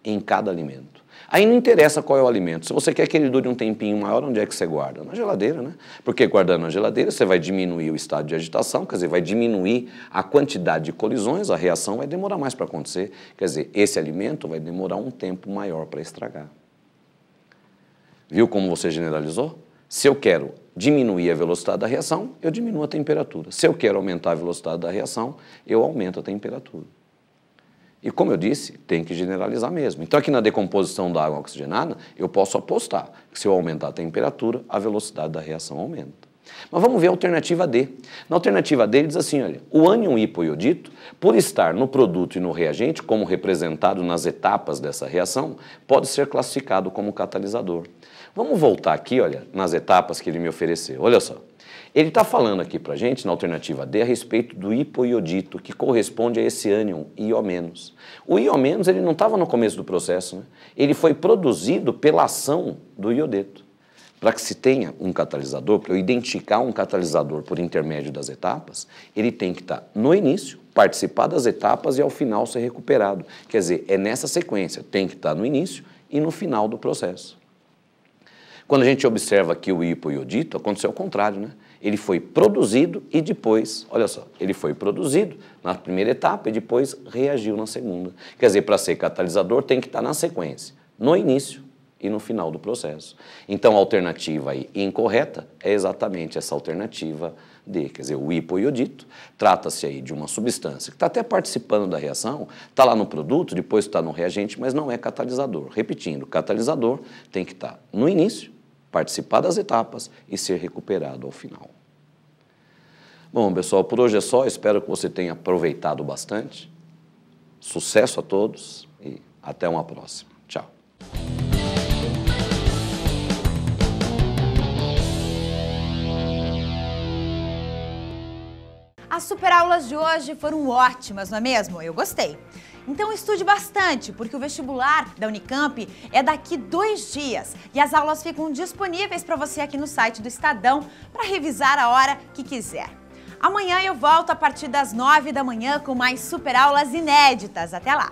em cada alimento. Aí não interessa qual é o alimento. Se você quer que ele dure um tempinho maior, onde é que você guarda? Na geladeira, né? Porque guardando na geladeira, você vai diminuir o estado de agitação, quer dizer, vai diminuir a quantidade de colisões, a reação vai demorar mais para acontecer. Quer dizer, esse alimento vai demorar um tempo maior para estragar. Viu como você generalizou? Se eu quero diminuir a velocidade da reação, eu diminuo a temperatura. Se eu quero aumentar a velocidade da reação, eu aumento a temperatura. E como eu disse, tem que generalizar mesmo. Então, aqui na decomposição da água oxigenada, eu posso apostar que se eu aumentar a temperatura, a velocidade da reação aumenta. Mas vamos ver a alternativa D. Na alternativa D, ele diz assim: olha, o ânion hipoiodito, por estar no produto e no reagente, como representado nas etapas dessa reação, pode ser classificado como catalisador. Vamos voltar aqui, olha, nas etapas que ele me ofereceu. Olha só. Ele está falando aqui para a gente, na alternativa D, a respeito do hipoiodito, que corresponde a esse ânion IO-. O IO- ele não estava no começo do processo, né? ele foi produzido pela ação do iodeto. Para que se tenha um catalisador, para eu identificar um catalisador por intermédio das etapas, ele tem que estar tá no início, participar das etapas e ao final ser recuperado. Quer dizer, é nessa sequência, tem que estar tá no início e no final do processo. Quando a gente observa aqui o hipoiodito, aconteceu o contrário, né? Ele foi produzido e depois, olha só, ele foi produzido na primeira etapa e depois reagiu na segunda. Quer dizer, para ser catalisador tem que estar na sequência, no início e no final do processo. Então a alternativa aí incorreta é exatamente essa alternativa D, quer dizer, o hipoiodito. Trata-se aí de uma substância que está até participando da reação, está lá no produto, depois está no reagente, mas não é catalisador. Repetindo, catalisador tem que estar no início participar das etapas e ser recuperado ao final. Bom, pessoal, por hoje é só. Espero que você tenha aproveitado bastante. Sucesso a todos e até uma próxima. Tchau. As superaulas de hoje foram ótimas, não é mesmo? Eu gostei. Então estude bastante, porque o vestibular da Unicamp é daqui dois dias e as aulas ficam disponíveis para você aqui no site do Estadão para revisar a hora que quiser. Amanhã eu volto a partir das nove da manhã com mais super aulas inéditas. Até lá!